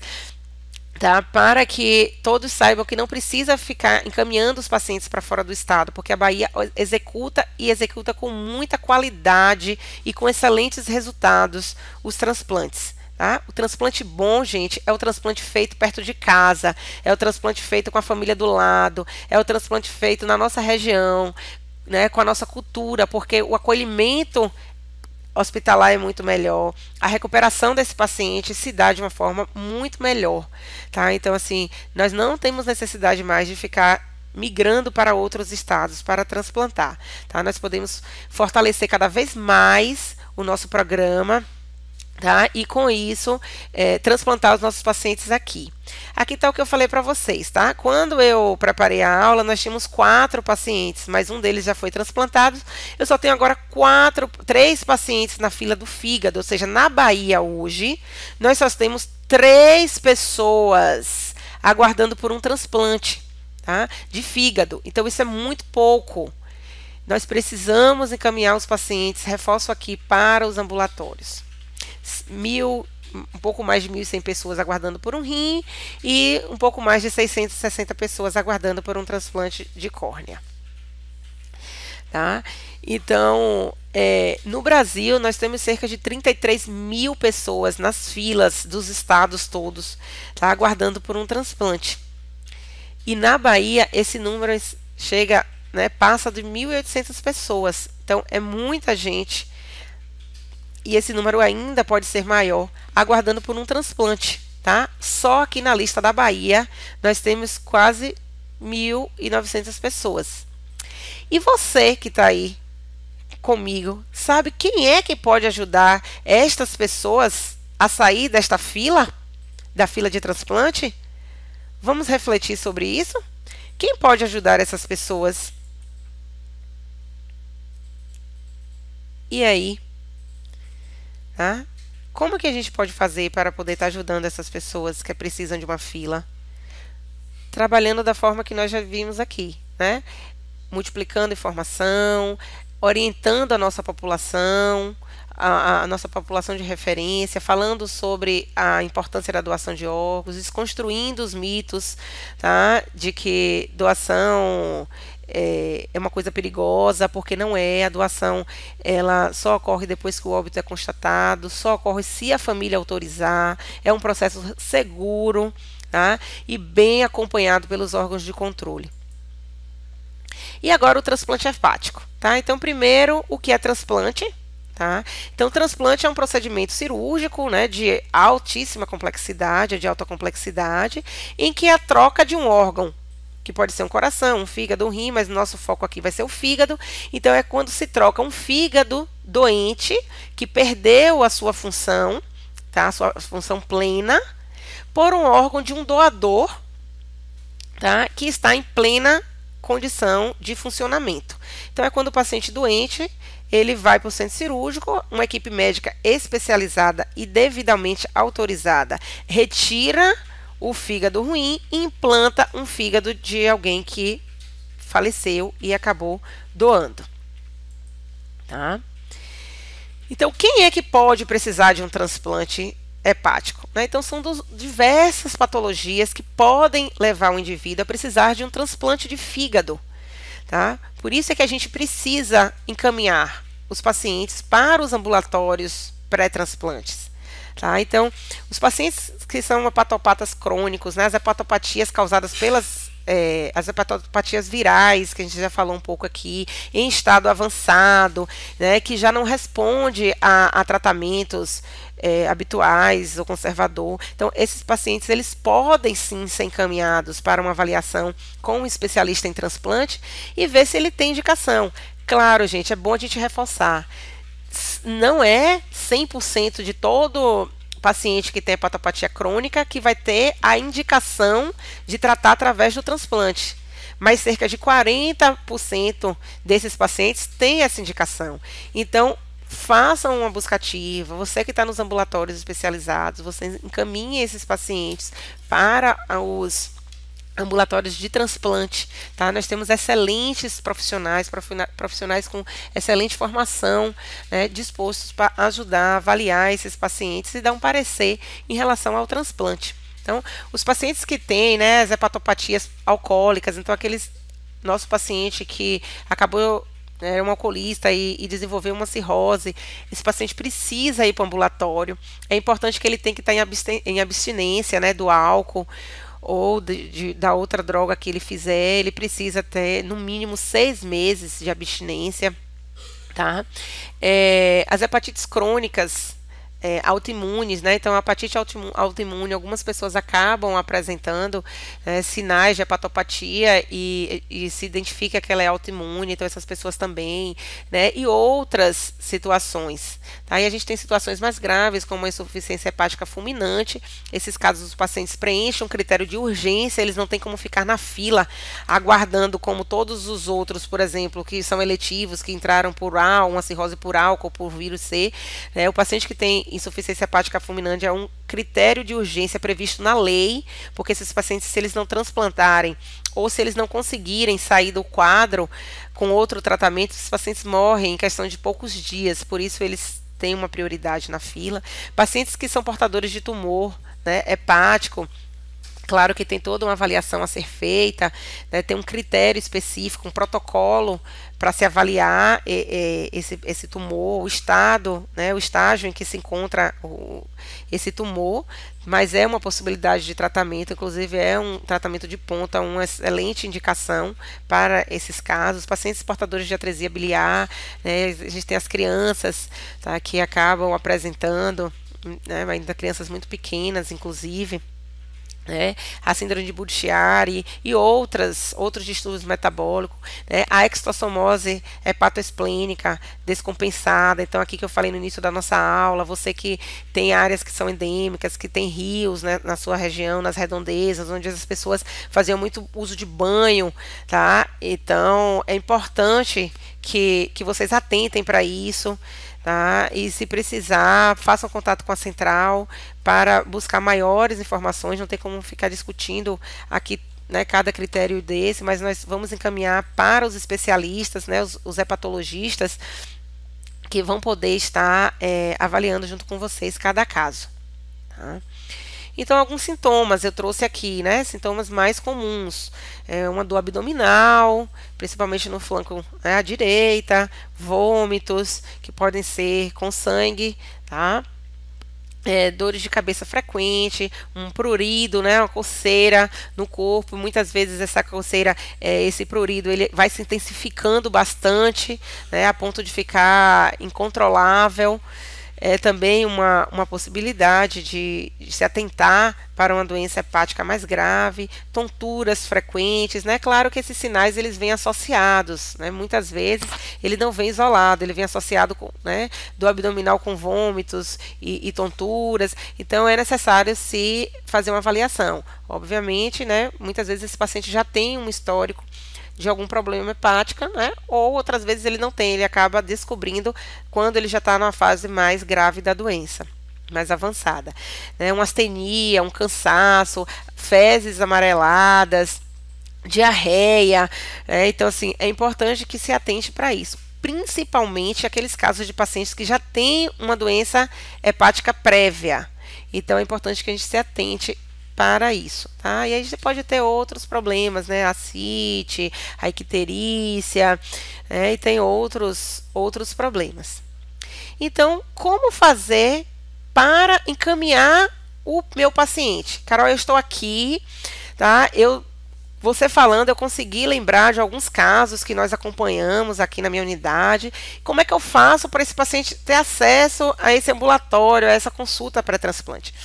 Tá? Para que todos saibam que não precisa ficar encaminhando os pacientes para fora do estado, porque a Bahia executa e executa com muita qualidade e com excelentes resultados os transplantes. Tá? O transplante bom, gente, é o transplante feito perto de casa, é o transplante feito com a família do lado, é o transplante feito na nossa região, né, com a nossa cultura, porque o acolhimento hospitalar é muito melhor, a recuperação desse paciente se dá de uma forma muito melhor, tá? Então, assim, nós não temos necessidade mais de ficar migrando para outros estados para transplantar, tá? Nós podemos fortalecer cada vez mais o nosso programa Tá? E com isso, é, transplantar os nossos pacientes aqui. Aqui está o que eu falei para vocês, tá? Quando eu preparei a aula, nós tínhamos quatro pacientes, mas um deles já foi transplantado. Eu só tenho agora quatro, três pacientes na fila do fígado, ou seja, na Bahia hoje, nós só temos três pessoas aguardando por um transplante, tá? De fígado. Então, isso é muito pouco. Nós precisamos encaminhar os pacientes, reforço aqui, para os ambulatórios mil, um pouco mais de 1.100 pessoas aguardando por um rim e um pouco mais de 660 pessoas aguardando por um transplante de córnea. Tá? Então, é, no Brasil, nós temos cerca de 33 mil pessoas nas filas dos estados todos tá, aguardando por um transplante. E na Bahia, esse número chega, né, passa de 1.800 pessoas. Então, é muita gente e esse número ainda pode ser maior, aguardando por um transplante, tá? Só aqui na lista da Bahia nós temos quase 1.900 pessoas. E você que está aí comigo, sabe quem é que pode ajudar estas pessoas a sair desta fila, da fila de transplante? Vamos refletir sobre isso? Quem pode ajudar essas pessoas? E aí, Tá? Como que a gente pode fazer para poder estar tá ajudando essas pessoas que precisam de uma fila? Trabalhando da forma que nós já vimos aqui, né? Multiplicando informação, orientando a nossa população, a, a, nossa população de referência, falando sobre a importância da doação de órgãos, desconstruindo os mitos tá, de que doação é, é, uma coisa perigosa, porque não é. A doação ela só ocorre depois que o óbito é constatado, só ocorre se a família autorizar. É um processo seguro tá? e bem acompanhado pelos órgãos de controle. E agora o transplante hepático. Tá? Então, primeiro, o que é transplante? Tá? Então, transplante é um procedimento cirúrgico né, de altíssima complexidade, de alta complexidade, em que é a troca de um órgão que pode ser um coração, um fígado, um rim, mas nosso foco aqui vai ser o fígado. Então, é quando se troca um fígado doente, que perdeu a sua função, tá? A sua função plena, por um órgão de um doador, tá? Que está em plena condição de funcionamento. Então, é quando o paciente doente ele vai para o centro cirúrgico, uma equipe médica especializada e devidamente autorizada retira o fígado ruim e implanta um fígado de alguém que faleceu e acabou doando. Tá? Então, quem é que pode precisar de um transplante hepático? Né? Então, são dos, diversas patologias que podem levar o indivíduo a precisar de um transplante de fígado. Tá? Por isso é que a gente precisa encaminhar os pacientes para os ambulatórios pré-transplantes. Tá? Então, os pacientes que são hepatopatas crônicos, né, as hepatopatias causadas pelas é, as hepatopatias virais, que a gente já falou um pouco aqui, em estado avançado, né, que já não responde a, a tratamentos é, habituais ou conservador. Então, esses pacientes, eles podem sim ser encaminhados para uma avaliação com um especialista em transplante e ver se ele tem indicação. Claro, gente, é bom a gente reforçar não é 100% de todo paciente que tem hepatopatia crônica que vai ter a indicação de tratar através do transplante. Mas cerca de 40% desses pacientes têm essa indicação. Então, façam uma busca ativa, você que está nos ambulatórios especializados, você encaminhe esses pacientes para os ambulatórios de transplante, tá? Nós temos excelentes profissionais, profissionais com excelente formação, né, dispostos para ajudar, avaliar esses pacientes e dar um parecer em relação ao transplante. Então, os pacientes que têm, né, as hepatopatias alcoólicas, então aqueles nosso paciente que acabou né, era um alcoolista e, e, desenvolveu uma cirrose, esse paciente precisa ir para o ambulatório. É importante que ele tenha que estar em, abstinência né, do álcool ou de, de, da outra droga que ele fizer, ele precisa ter no mínimo seis meses de abstinência, tá? É, as hepatites crônicas é, autoimunes, né? Então, a hepatite autoimune, algumas pessoas acabam apresentando é, sinais de hepatopatia e, e, se identifica que ela é autoimune, então essas pessoas também, né? E outras situações. Tá? E a gente tem situações mais graves, como a insuficiência hepática fulminante. Esses casos, os pacientes preenchem um critério de urgência, eles não têm como ficar na fila aguardando, como todos os outros, por exemplo, que são eletivos, que entraram por álcool, uma cirrose por álcool, por vírus C. Né? O paciente que tem insuficiência hepática fulminante é um critério de urgência previsto na lei, porque esses pacientes, se eles não transplantarem ou se eles não conseguirem sair do quadro com outro tratamento, esses pacientes morrem em questão de poucos dias, por isso eles têm uma prioridade na fila. Pacientes que são portadores de tumor né, hepático, Claro que tem toda uma avaliação a ser feita, né, tem um critério específico, um protocolo para se avaliar é, é, esse, esse, tumor, o estado, né, o estágio em que se encontra o, esse tumor, mas é uma possibilidade de tratamento, inclusive é um tratamento de ponta, uma excelente indicação para esses casos. Pacientes portadores de atresia biliar, né, a gente tem as crianças tá, que acabam apresentando, né, ainda crianças muito pequenas, inclusive né, a síndrome de budd e outras, outros distúrbios metabólicos, né, a extossomose hepatoesplênica descompensada, então aqui que eu falei no início da nossa aula, você que tem áreas que são endêmicas, que tem rios né, na sua região, nas redondezas, onde as pessoas faziam muito uso de banho, tá? Então é importante que, que vocês atentem para isso, Tá? E se precisar, façam contato com a central para buscar maiores informações. Não tem como ficar discutindo aqui né, cada critério desse, mas nós vamos encaminhar para os especialistas, né, os, os hepatologistas, que vão poder estar é, avaliando junto com vocês cada caso. Tá? Então, alguns sintomas eu trouxe aqui, né? Sintomas mais comuns. É uma dor abdominal, principalmente no flanco né, à direita, vômitos, que podem ser com sangue, tá? É, dores de cabeça frequente, um prurido, né, uma coceira no corpo. Muitas vezes essa coceira, é, esse prurido, ele vai se intensificando bastante, né, a ponto de ficar incontrolável é também uma, uma possibilidade de, de, se atentar para uma doença hepática mais grave, tonturas frequentes, né? Claro que esses sinais eles vêm associados, né? Muitas vezes ele não vem isolado, ele vem associado com, né? Do abdominal com vômitos e, e tonturas, então é necessário se fazer uma avaliação. Obviamente, né? Muitas vezes esse paciente já tem um histórico de algum problema hepática, né? Ou outras vezes ele não tem, ele acaba descobrindo quando ele já está na fase mais grave da doença mais avançada, né? Uma astenia, um cansaço, fezes amareladas, diarreia, né? então assim é importante que se atente para isso principalmente aqueles casos de pacientes que já têm uma doença hepática prévia. Então é importante que a gente se atente para isso, tá? E aí você pode ter outros problemas, né? A CIT, a icterícia, né? e tem outros, outros problemas. Então, como fazer para encaminhar o meu paciente? Carol, eu estou aqui, tá? Eu você falando, eu consegui lembrar de alguns casos que nós acompanhamos aqui na minha unidade. Como é que eu faço para esse paciente ter acesso a esse ambulatório, a essa consulta pré-transplante?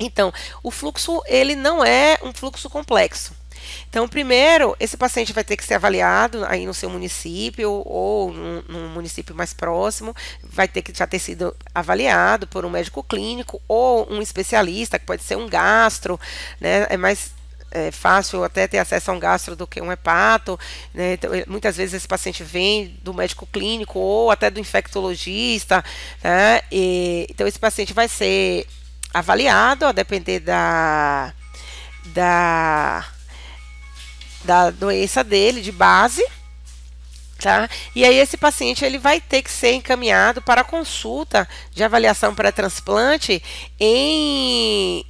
Então, o fluxo ele não é um fluxo complexo. Então, primeiro, esse paciente vai ter que ser avaliado aí no seu município ou num, município mais próximo, vai ter que já ter sido avaliado por um médico clínico ou um especialista, que pode ser um gastro, né? É mais é fácil até ter acesso a um gastro do que um hepato. Né? Então, muitas vezes esse paciente vem do médico clínico ou até do infectologista. Né? E, então, esse paciente vai ser avaliado, a depender da, da, da doença dele de base. Tá? E aí esse paciente ele vai ter que ser encaminhado para consulta de avaliação pré-transplante em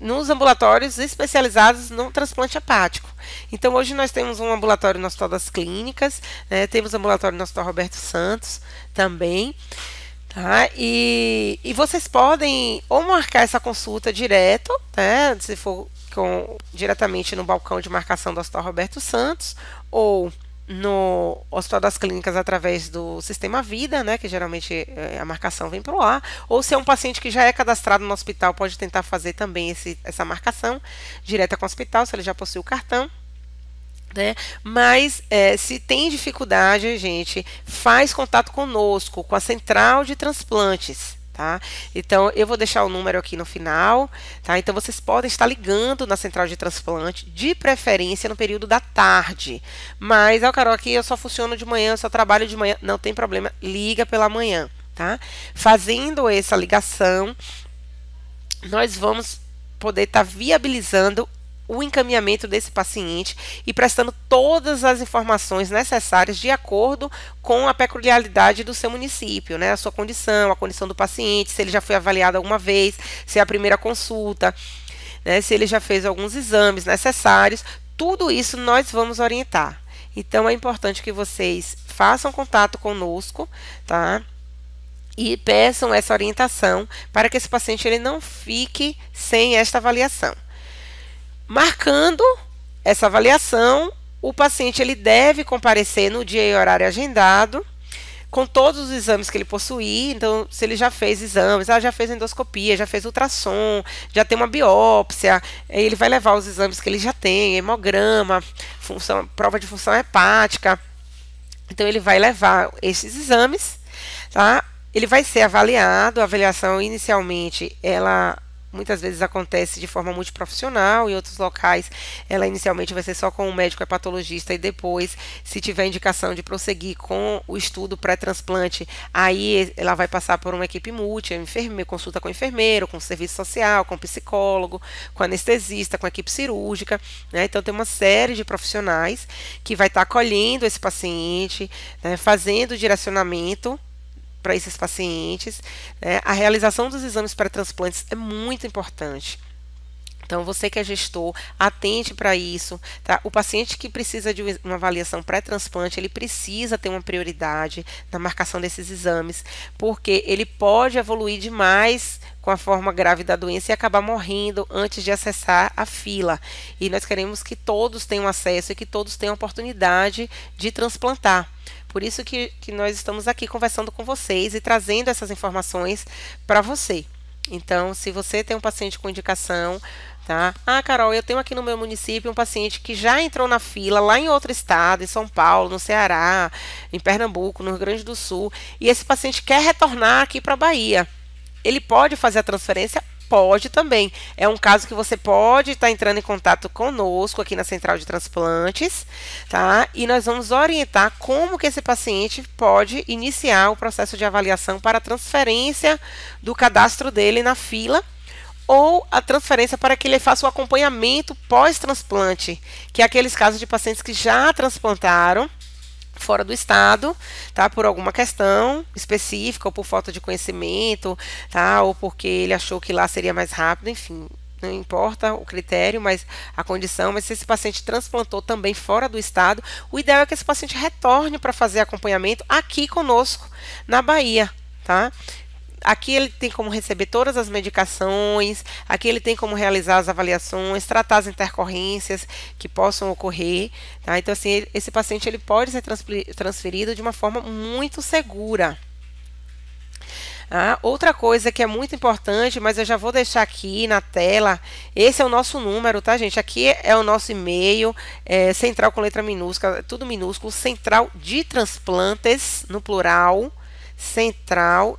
nos ambulatórios especializados no transplante hepático. Então, hoje nós temos um ambulatório no Hospital das Clínicas, né, temos ambulatório no Hospital Roberto Santos também. Tá? E, e vocês podem ou marcar essa consulta direto, né, se for com, diretamente no balcão de marcação do Hospital Roberto Santos, ou no Hospital das Clínicas através do Sistema Vida, né, que geralmente eh, a marcação vem pelo ar, ou se é um paciente que já é cadastrado no hospital, pode tentar fazer também esse, essa marcação direta com o hospital, se ele já possui o cartão. Né? Mas é, se tem dificuldade, gente, faz contato conosco, com a central de transplantes. Tá? Então, eu vou deixar o número aqui no final, tá? Então, vocês podem estar ligando na central de transplante, de preferência no período da tarde. Mas, ó, Carol, aqui eu só funciono de manhã, eu só trabalho de manhã. Não tem problema, liga pela manhã, tá? Fazendo essa ligação, nós vamos poder estar tá viabilizando o encaminhamento desse paciente e prestando todas as informações necessárias de acordo com a peculiaridade do seu município, né? A sua condição, a condição do paciente, se ele já foi avaliado alguma vez, se é a primeira consulta. Né, se ele já fez alguns exames necessários, tudo isso nós vamos orientar. Então é importante que vocês façam contato conosco, tá? E peçam essa orientação para que esse paciente ele não fique sem esta avaliação. Marcando essa avaliação, o paciente ele deve comparecer no dia e horário agendado com todos os exames que ele possuir. Então, se ele já fez exames, ah, já fez endoscopia, já fez ultrassom, já tem uma biópsia, ele vai levar os exames que ele já tem, hemograma, função, prova de função hepática. Então, ele vai levar esses exames, tá? Ele vai ser avaliado, a avaliação inicialmente, ela muitas vezes acontece de forma multiprofissional, em outros locais ela inicialmente vai ser só com o um médico hepatologista e depois, se tiver indicação de prosseguir com o estudo pré-transplante, aí ela vai passar por uma equipe multi, é consulta com enfermeiro, com serviço social, com psicólogo, com anestesista, com equipe cirúrgica, né? Então tem uma série de profissionais que vai estar tá acolhendo esse paciente, né? fazendo direcionamento para esses pacientes. Né? A realização dos exames para transplantes é muito importante. Então, você que é gestor, atente para isso. Tá? O paciente que precisa de uma avaliação pré-transplante, ele precisa ter uma prioridade na marcação desses exames, porque ele pode evoluir demais com a forma grave da doença e acabar morrendo antes de acessar a fila. E nós queremos que todos tenham acesso e que todos tenham a oportunidade de transplantar. Por isso que, que nós estamos aqui conversando com vocês e trazendo essas informações para você. Então, se você tem um paciente com indicação, tá? Ah, Carol, eu tenho aqui no meu município um paciente que já entrou na fila lá em outro estado, em São Paulo, no Ceará, em Pernambuco, no Rio Grande do Sul, e esse paciente quer retornar aqui para a Bahia. Ele pode fazer a transferência pode também. É um caso que você pode estar tá entrando em contato conosco aqui na central de transplantes, tá? E nós vamos orientar como que esse paciente pode iniciar o processo de avaliação para transferência do cadastro dele na fila ou a transferência para que ele faça o acompanhamento pós-transplante, que é aqueles casos de pacientes que já transplantaram fora do estado, tá? Por alguma questão específica, ou por falta de conhecimento, tá? Ou porque ele achou que lá seria mais rápido, enfim. Não importa o critério, mas a condição, mas se esse paciente transplantou também fora do estado, o ideal é que esse paciente retorne para fazer acompanhamento aqui conosco na Bahia, tá? Aqui ele tem como receber todas as medicações, aqui ele tem como realizar as avaliações, tratar as intercorrências que possam ocorrer. Tá? Então, assim, esse paciente ele pode ser transferido de uma forma muito segura. Ah, outra coisa que é muito importante, mas eu já vou deixar aqui na tela, esse é o nosso número, tá, gente? Aqui é o nosso e-mail, é, central com letra minúscula, é tudo minúsculo, central de transplantes, no plural, central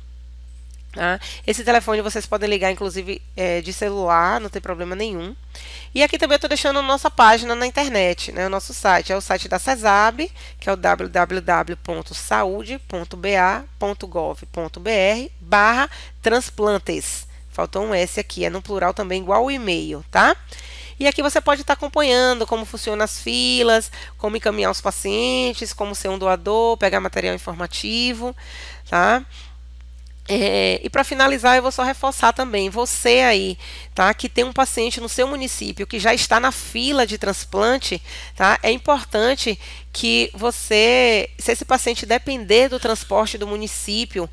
Tá? Esse telefone vocês podem ligar, inclusive, é, de celular, não tem problema nenhum. E aqui também eu estou deixando a nossa página na internet, né, o nosso site. É o site da CESAB, que é o www.saude.ba.gov.br barra transplantes. Faltou um S aqui, é no plural também, igual o e-mail, tá? E aqui você pode estar acompanhando como funcionam as filas, como encaminhar os pacientes, como ser um doador, pegar material informativo, tá? É, e para finalizar, eu vou só reforçar também, você aí, tá, que tem um paciente no seu município que já está na fila de transplante, tá, é importante que você, se esse paciente depender do transporte do município,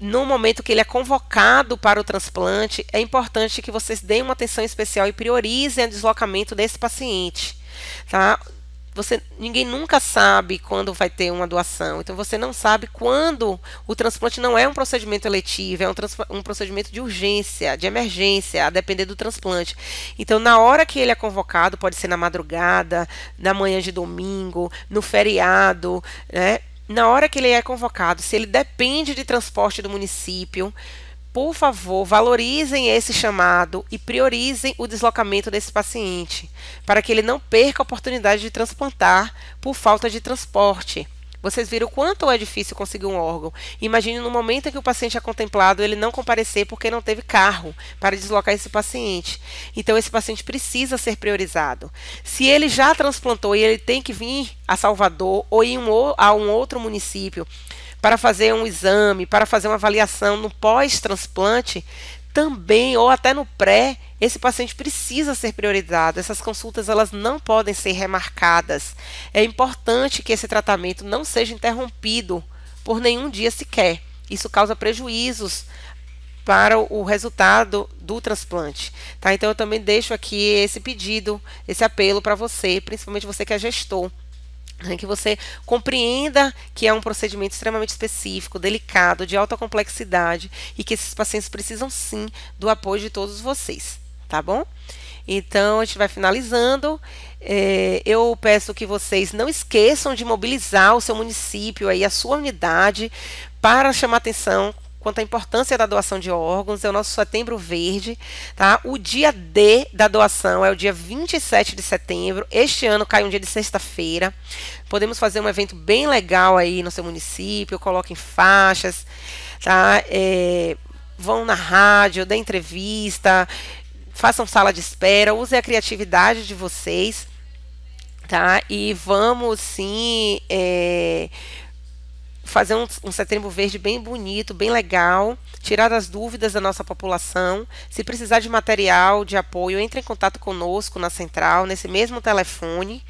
no momento que ele é convocado para o transplante, é importante que vocês deem uma atenção especial e priorizem o deslocamento desse paciente, tá? você ninguém nunca sabe quando vai ter uma doação. Então você não sabe quando o transplante não é um procedimento eletivo, é um, um, procedimento de urgência, de emergência, a depender do transplante. Então na hora que ele é convocado, pode ser na madrugada, na manhã de domingo, no feriado, né? Na hora que ele é convocado, se ele depende de transporte do município, por favor, valorizem esse chamado e priorizem o deslocamento desse paciente, para que ele não perca a oportunidade de transplantar por falta de transporte. Vocês viram quanto é difícil conseguir um órgão. Imagine no momento em que o paciente é contemplado, ele não comparecer porque não teve carro para deslocar esse paciente. Então, esse paciente precisa ser priorizado. Se ele já transplantou e ele tem que vir a Salvador ou a um outro município para fazer um exame, para fazer uma avaliação no pós-transplante, também ou até no pré, esse paciente precisa ser priorizado. Essas consultas elas não podem ser remarcadas. É importante que esse tratamento não seja interrompido por nenhum dia sequer. Isso causa prejuízos para o resultado do transplante, tá? Então eu também deixo aqui esse pedido, esse apelo para você, principalmente você que é gestor né, que você compreenda que é um procedimento extremamente específico, delicado, de alta complexidade e que esses pacientes precisam sim do apoio de todos vocês, tá bom? Então, a gente vai finalizando. É, eu peço que vocês não esqueçam de mobilizar o seu município aí, a sua unidade, para chamar atenção quanto à importância da doação de órgãos, é o nosso setembro verde, tá? O dia D da doação é o dia 27 de setembro. Este ano cai um dia de sexta-feira. Podemos fazer um evento bem legal aí no seu município, coloquem faixas, tá? É, vão na rádio, dê entrevista, façam sala de espera, usem a criatividade de vocês, tá? E vamos sim. É, fazer um, um setembro verde bem bonito, bem legal, tirar as dúvidas da nossa população. Se precisar de material, de apoio, entre em contato conosco na central, nesse mesmo telefone,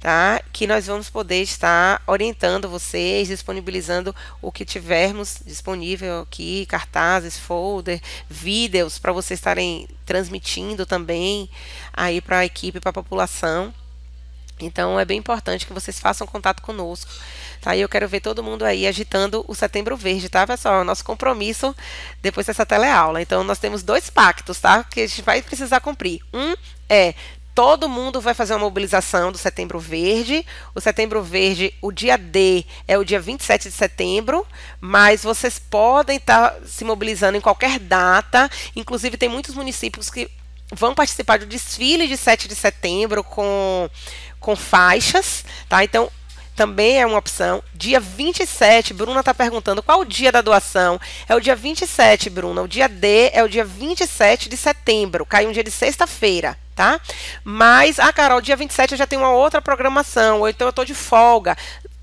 tá? Que nós vamos poder estar orientando vocês, disponibilizando o que tivermos disponível aqui, cartazes, folder, vídeos para vocês estarem transmitindo também aí para a equipe, para a população. Então é bem importante que vocês façam contato conosco. Tá? E eu quero ver todo mundo aí agitando o Setembro Verde, tá, pessoal? É nosso compromisso depois dessa teleaula. Então nós temos dois pactos, tá? Que a gente vai precisar cumprir. Um é todo mundo vai fazer uma mobilização do Setembro Verde. O Setembro Verde, o dia D é o dia 27 de setembro, mas vocês podem estar tá se mobilizando em qualquer data. Inclusive, tem muitos municípios que vão participar do desfile de 7 de setembro com com faixas, tá? Então, também é uma opção. Dia 27, Bruna está perguntando qual o dia da doação. É o dia 27, Bruna. O dia D é o dia 27 de setembro. Cai um dia de sexta-feira, tá? Mas, ah, Carol, dia 27 eu já tenho uma outra programação, ou então eu estou de folga.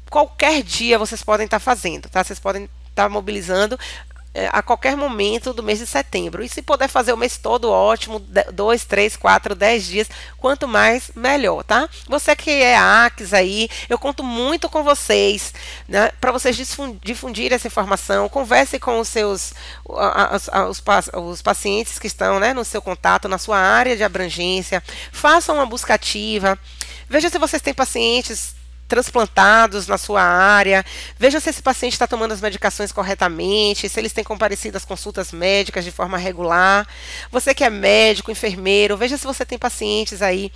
Qualquer dia vocês podem estar tá fazendo, tá? Vocês podem estar tá mobilizando é, a qualquer momento do mês de setembro. E se puder fazer o mês todo, ótimo, dois, três, quatro, dez dias, quanto mais, melhor, tá? Você que é AX aí, eu conto muito com vocês, né, para vocês difundirem essa informação, converse com os seus, os, os, os pacientes que estão, né, no seu contato, na sua área de abrangência, façam uma busca ativa, veja se vocês têm pacientes transplantados na sua área. Veja se esse paciente está tomando as medicações corretamente, se eles têm comparecido às consultas médicas de forma regular. Você que é médico, enfermeiro, veja se você tem pacientes aí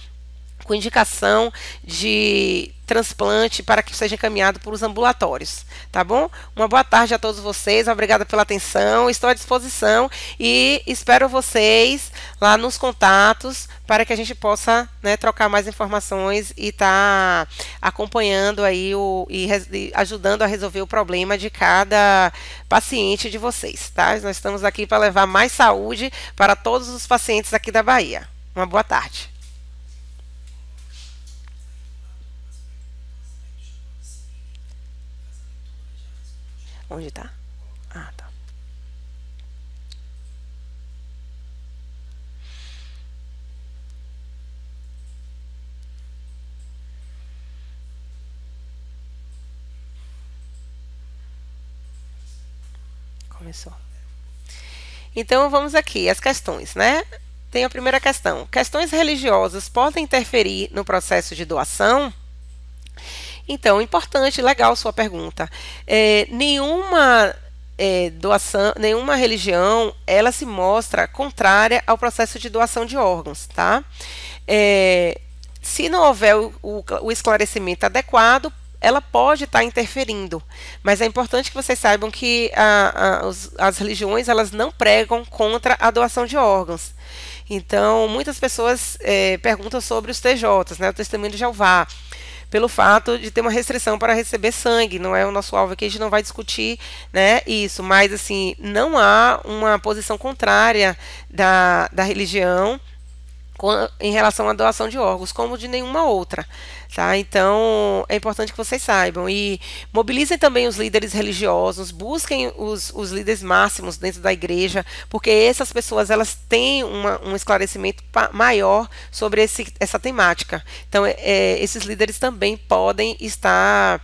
com indicação de transplante para que seja encaminhado para os ambulatórios, tá bom? Uma boa tarde a todos vocês, obrigada pela atenção, estou à disposição e espero vocês lá nos contatos para que a gente possa né, trocar mais informações e estar tá acompanhando aí o, e, e ajudando a resolver o problema de cada paciente de vocês, tá? Nós estamos aqui para levar mais saúde para todos os pacientes aqui da Bahia. Uma boa tarde. Onde tá? Ah, tá. Começou. Então vamos aqui as questões, né? Tem a primeira questão. Questões religiosas podem interferir no processo de doação? Então, importante, legal sua pergunta. É, nenhuma é, doação, nenhuma religião, ela se mostra contrária ao processo de doação de órgãos, tá? É, se não houver o, o, o esclarecimento adequado, ela pode estar tá interferindo, mas é importante que vocês saibam que a, a, os, as religiões elas não pregam contra a doação de órgãos. Então, muitas pessoas é, perguntam sobre os TJs, né, o Testamento de Jeová pelo fato de ter uma restrição para receber sangue. Não é o nosso alvo aqui, a gente não vai discutir né, isso, mas assim, não há uma posição contrária da, da religião em relação à doação de órgãos, como de nenhuma outra, tá? Então, é importante que vocês saibam e mobilizem também os líderes religiosos, busquem os, os líderes máximos dentro da igreja, porque essas pessoas, elas têm uma, um esclarecimento maior sobre esse, essa temática. Então, é, é, esses líderes também podem estar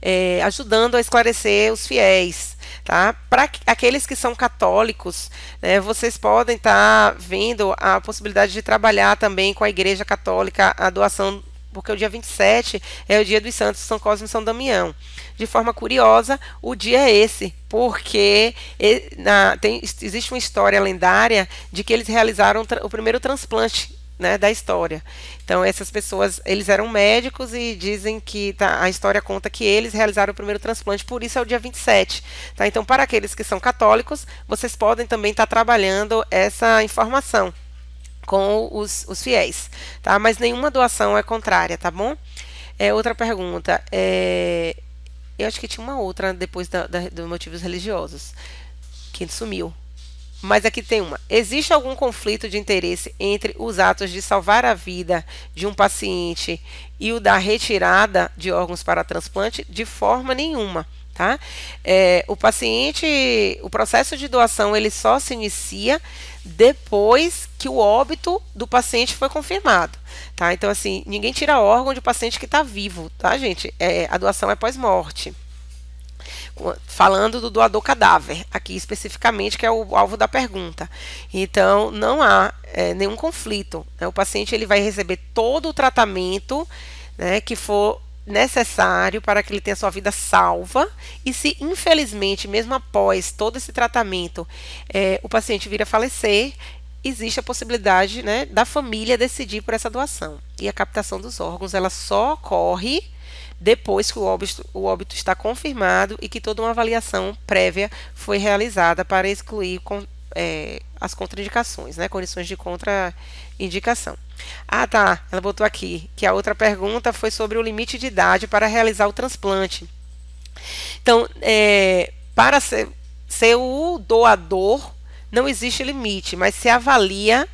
é, ajudando a esclarecer os fiéis, Tá? Para aqueles que são católicos, né, vocês podem estar tá vendo a possibilidade de trabalhar também com a Igreja Católica a doação porque o dia 27 é o dia dos santos São Cosme e São Damião. De forma curiosa, o dia é esse, porque na, tem, existe uma história lendária de que eles realizaram o primeiro transplante né, da história. Então essas pessoas, eles eram médicos e dizem que tá, a história conta que eles realizaram o primeiro transplante, por isso é o dia 27. Tá? Então para aqueles que são católicos, vocês podem também estar tá trabalhando essa informação com os, os fiéis, tá? Mas nenhuma doação é contrária, tá bom? É, outra pergunta. É, eu acho que tinha uma outra depois da, da, dos motivos religiosos, que sumiu. Mas aqui tem uma. Existe algum conflito de interesse entre os atos de salvar a vida de um paciente e o da retirada de órgãos para transplante? De forma nenhuma. Tá? É, o paciente, o processo de doação, ele só se inicia depois que o óbito do paciente foi confirmado, tá? Então, assim, ninguém tira órgão de paciente que está vivo, tá, gente? É, a doação é pós-morte falando do doador cadáver, aqui especificamente, que é o alvo da pergunta. Então, não há é, nenhum conflito. Né? O paciente ele vai receber todo o tratamento né, que for necessário para que ele tenha sua vida salva e se infelizmente mesmo após todo esse tratamento é, o paciente vir a falecer existe a possibilidade né, da família decidir por essa doação e a captação dos órgãos ela só ocorre depois que o óbito, o óbito está confirmado e que toda uma avaliação prévia foi realizada para excluir com, é, as contraindicações, né? Condições de contraindicação. Ah, tá. Ela botou aqui que a outra pergunta foi sobre o limite de idade para realizar o transplante. Então, é, para ser, ser o doador, não existe limite, mas se avalia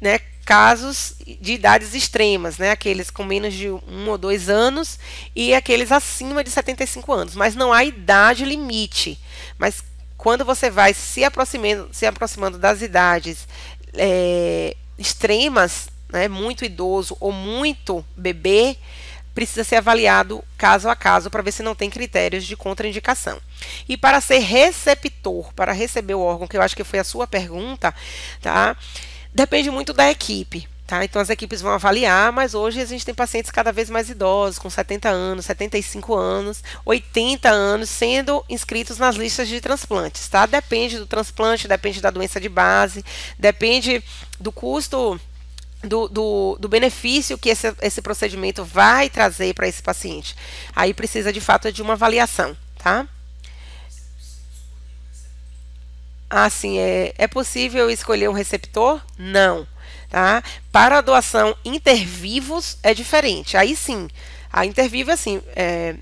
né, casos de idades extremas, né? Aqueles com menos de um ou dois anos e aqueles acima de 75 anos. Mas não há idade limite. Mas quando você vai se aproximando, se aproximando das idades é, extremas, né? Muito idoso ou muito bebê, precisa ser avaliado caso a caso para ver se não tem critérios de contraindicação. E para ser receptor, para receber o órgão, que eu acho que foi a sua pergunta, tá? Depende muito da equipe. Tá? Então as equipes vão avaliar, mas hoje a gente tem pacientes cada vez mais idosos, com 70 anos, 75 anos, 80 anos, sendo inscritos nas listas de transplantes. Tá? Depende do transplante, depende da doença de base, depende do custo do, do, do, benefício que esse, esse procedimento vai trazer para esse paciente. Aí precisa de fato de uma avaliação, tá? Assim, é, é possível escolher um receptor? Não. Tá? Para a doação inter vivos é diferente. Aí sim, a inter vivo é assim, é,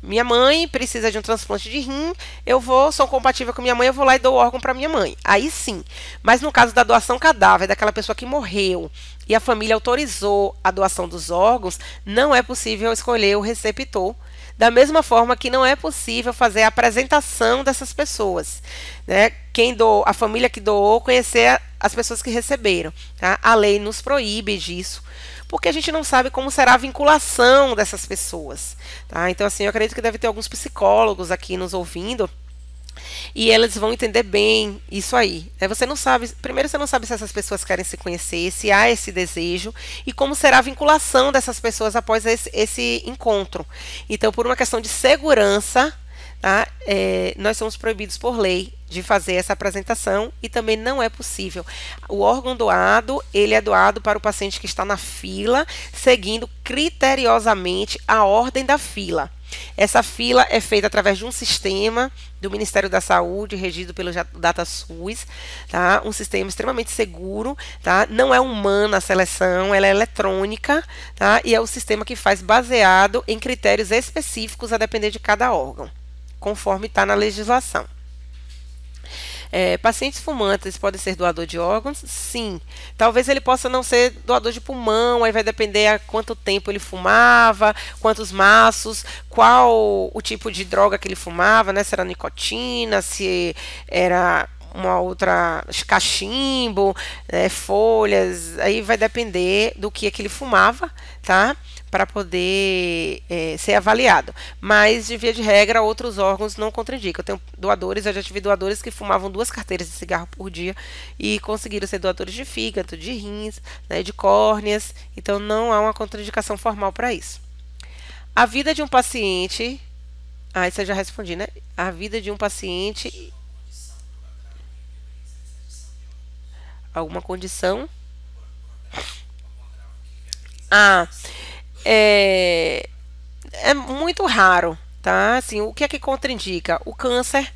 minha mãe precisa de um transplante de rim, eu vou, sou compatível com minha mãe, eu vou lá e dou o órgão para minha mãe. Aí sim. Mas no caso da doação cadáver, daquela pessoa que morreu e a família autorizou a doação dos órgãos, não é possível escolher o receptor da mesma forma que não é possível fazer a apresentação dessas pessoas, né? Quem doou, a família que doou, conhecer as pessoas que receberam. Tá? A lei nos proíbe disso, porque a gente não sabe como será a vinculação dessas pessoas. Tá? Então, assim, eu acredito que deve ter alguns psicólogos aqui nos ouvindo e elas vão entender bem isso aí. É, você não sabe, primeiro você não sabe se essas pessoas querem se conhecer, se há esse desejo e como será a vinculação dessas pessoas após esse, esse encontro. Então, por uma questão de segurança, tá? é, nós somos proibidos por lei de fazer essa apresentação e também não é possível. O órgão doado, ele é doado para o paciente que está na fila, seguindo criteriosamente a ordem da fila. Essa fila é feita através de um sistema do Ministério da Saúde, regido pelo DataSUS, tá? Um sistema extremamente seguro, tá? Não é humana a seleção, ela é eletrônica, tá? E é o sistema que faz baseado em critérios específicos a depender de cada órgão, conforme está na legislação. É, pacientes fumantes podem ser doador de órgãos? Sim. Talvez ele possa não ser doador de pulmão, aí vai depender a quanto tempo ele fumava, quantos maços, qual o tipo de droga que ele fumava, né? Se era nicotina, se era uma outra cachimbo, né, folhas, aí vai depender do que é que ele fumava, tá? Para poder é, ser avaliado. Mas, de via de regra, outros órgãos não contraindicam. Eu tenho doadores, eu já tive doadores que fumavam duas carteiras de cigarro por dia e conseguiram ser doadores de fígado, de rins, né, de córneas. Então, não há uma contraindicação formal para isso. A vida de um paciente. Ah, isso eu já respondi, né? A vida de um paciente alguma condição. Ah, é, é muito raro, tá? Assim, o que é que contraindica? O câncer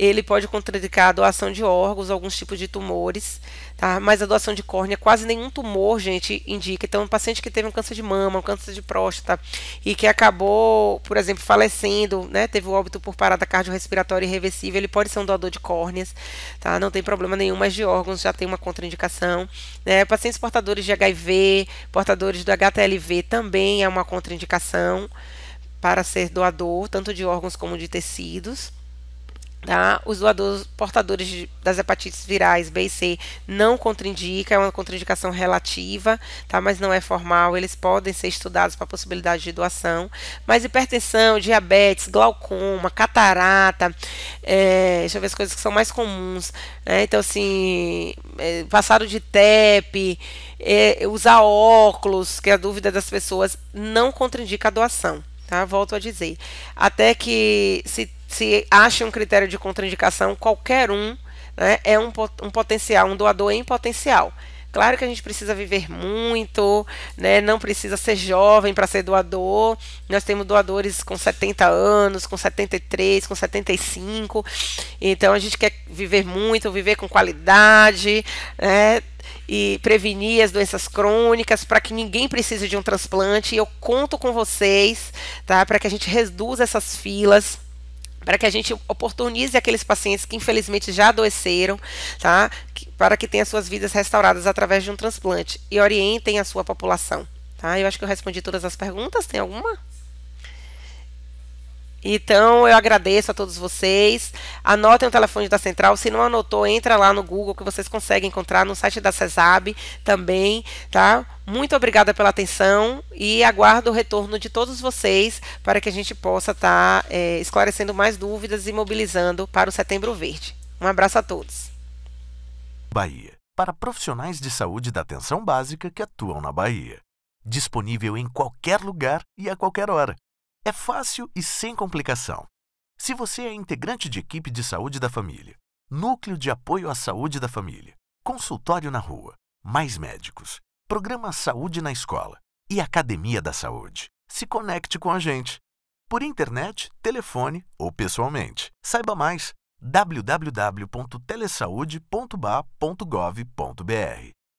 ele pode contraindicar a doação de órgãos, alguns tipos de tumores, tá? Mas a doação de córnea, quase nenhum tumor, gente, indica. Então, um paciente que teve um câncer de mama, um câncer de próstata e que acabou, por exemplo, falecendo, né? Teve o óbito por parada cardiorrespiratória irreversível, ele pode ser um doador de córneas, tá? Não tem problema nenhum, mas de órgãos já tem uma contraindicação, né? Pacientes portadores de HIV, portadores do HTLV também é uma contraindicação para ser doador, tanto de órgãos como de tecidos. Tá? Os doadores portadores de, das hepatites virais B e C não contraindica, é uma contraindicação relativa, tá? mas não é formal, eles podem ser estudados para possibilidade de doação. Mas hipertensão, diabetes, glaucoma, catarata, é, deixa eu ver as coisas que são mais comuns. Né? Então, assim, é, passado de TEP, é, usar óculos, que é a dúvida das pessoas, não contraindica a doação. Tá? Volto a dizer. Até que se se acha um critério de contraindicação, qualquer um né, é um, um potencial, um doador em potencial. Claro que a gente precisa viver muito, né? não precisa ser jovem para ser doador. Nós temos doadores com 70 anos, com 73, com 75. Então a gente quer viver muito, viver com qualidade, né? e prevenir as doenças crônicas, para que ninguém precise de um transplante. E eu conto com vocês, tá? Para que a gente reduza essas filas para que a gente oportunize aqueles pacientes que infelizmente já adoeceram, tá? para que tenham suas vidas restauradas através de um transplante e orientem a sua população. Tá? Eu acho que eu respondi todas as perguntas. Tem alguma? Então eu agradeço a todos vocês. Anotem o telefone da central. Se não anotou, entra lá no Google que vocês conseguem encontrar no site da CESAB também, tá? Muito obrigada pela atenção e aguardo o retorno de todos vocês para que a gente possa estar tá, é, esclarecendo mais dúvidas e mobilizando para o Setembro Verde. Um abraço a todos. Bahia. Para profissionais de saúde da atenção básica que atuam na Bahia. Disponível em qualquer lugar e a qualquer hora. É fácil e sem complicação. Se você é integrante de equipe de saúde da família, núcleo de apoio à saúde da família, consultório na rua, mais médicos, programa Saúde na Escola e Academia da Saúde, se conecte com a gente. Por internet, telefone ou pessoalmente. Saiba mais www.telesaude.ba.gov.br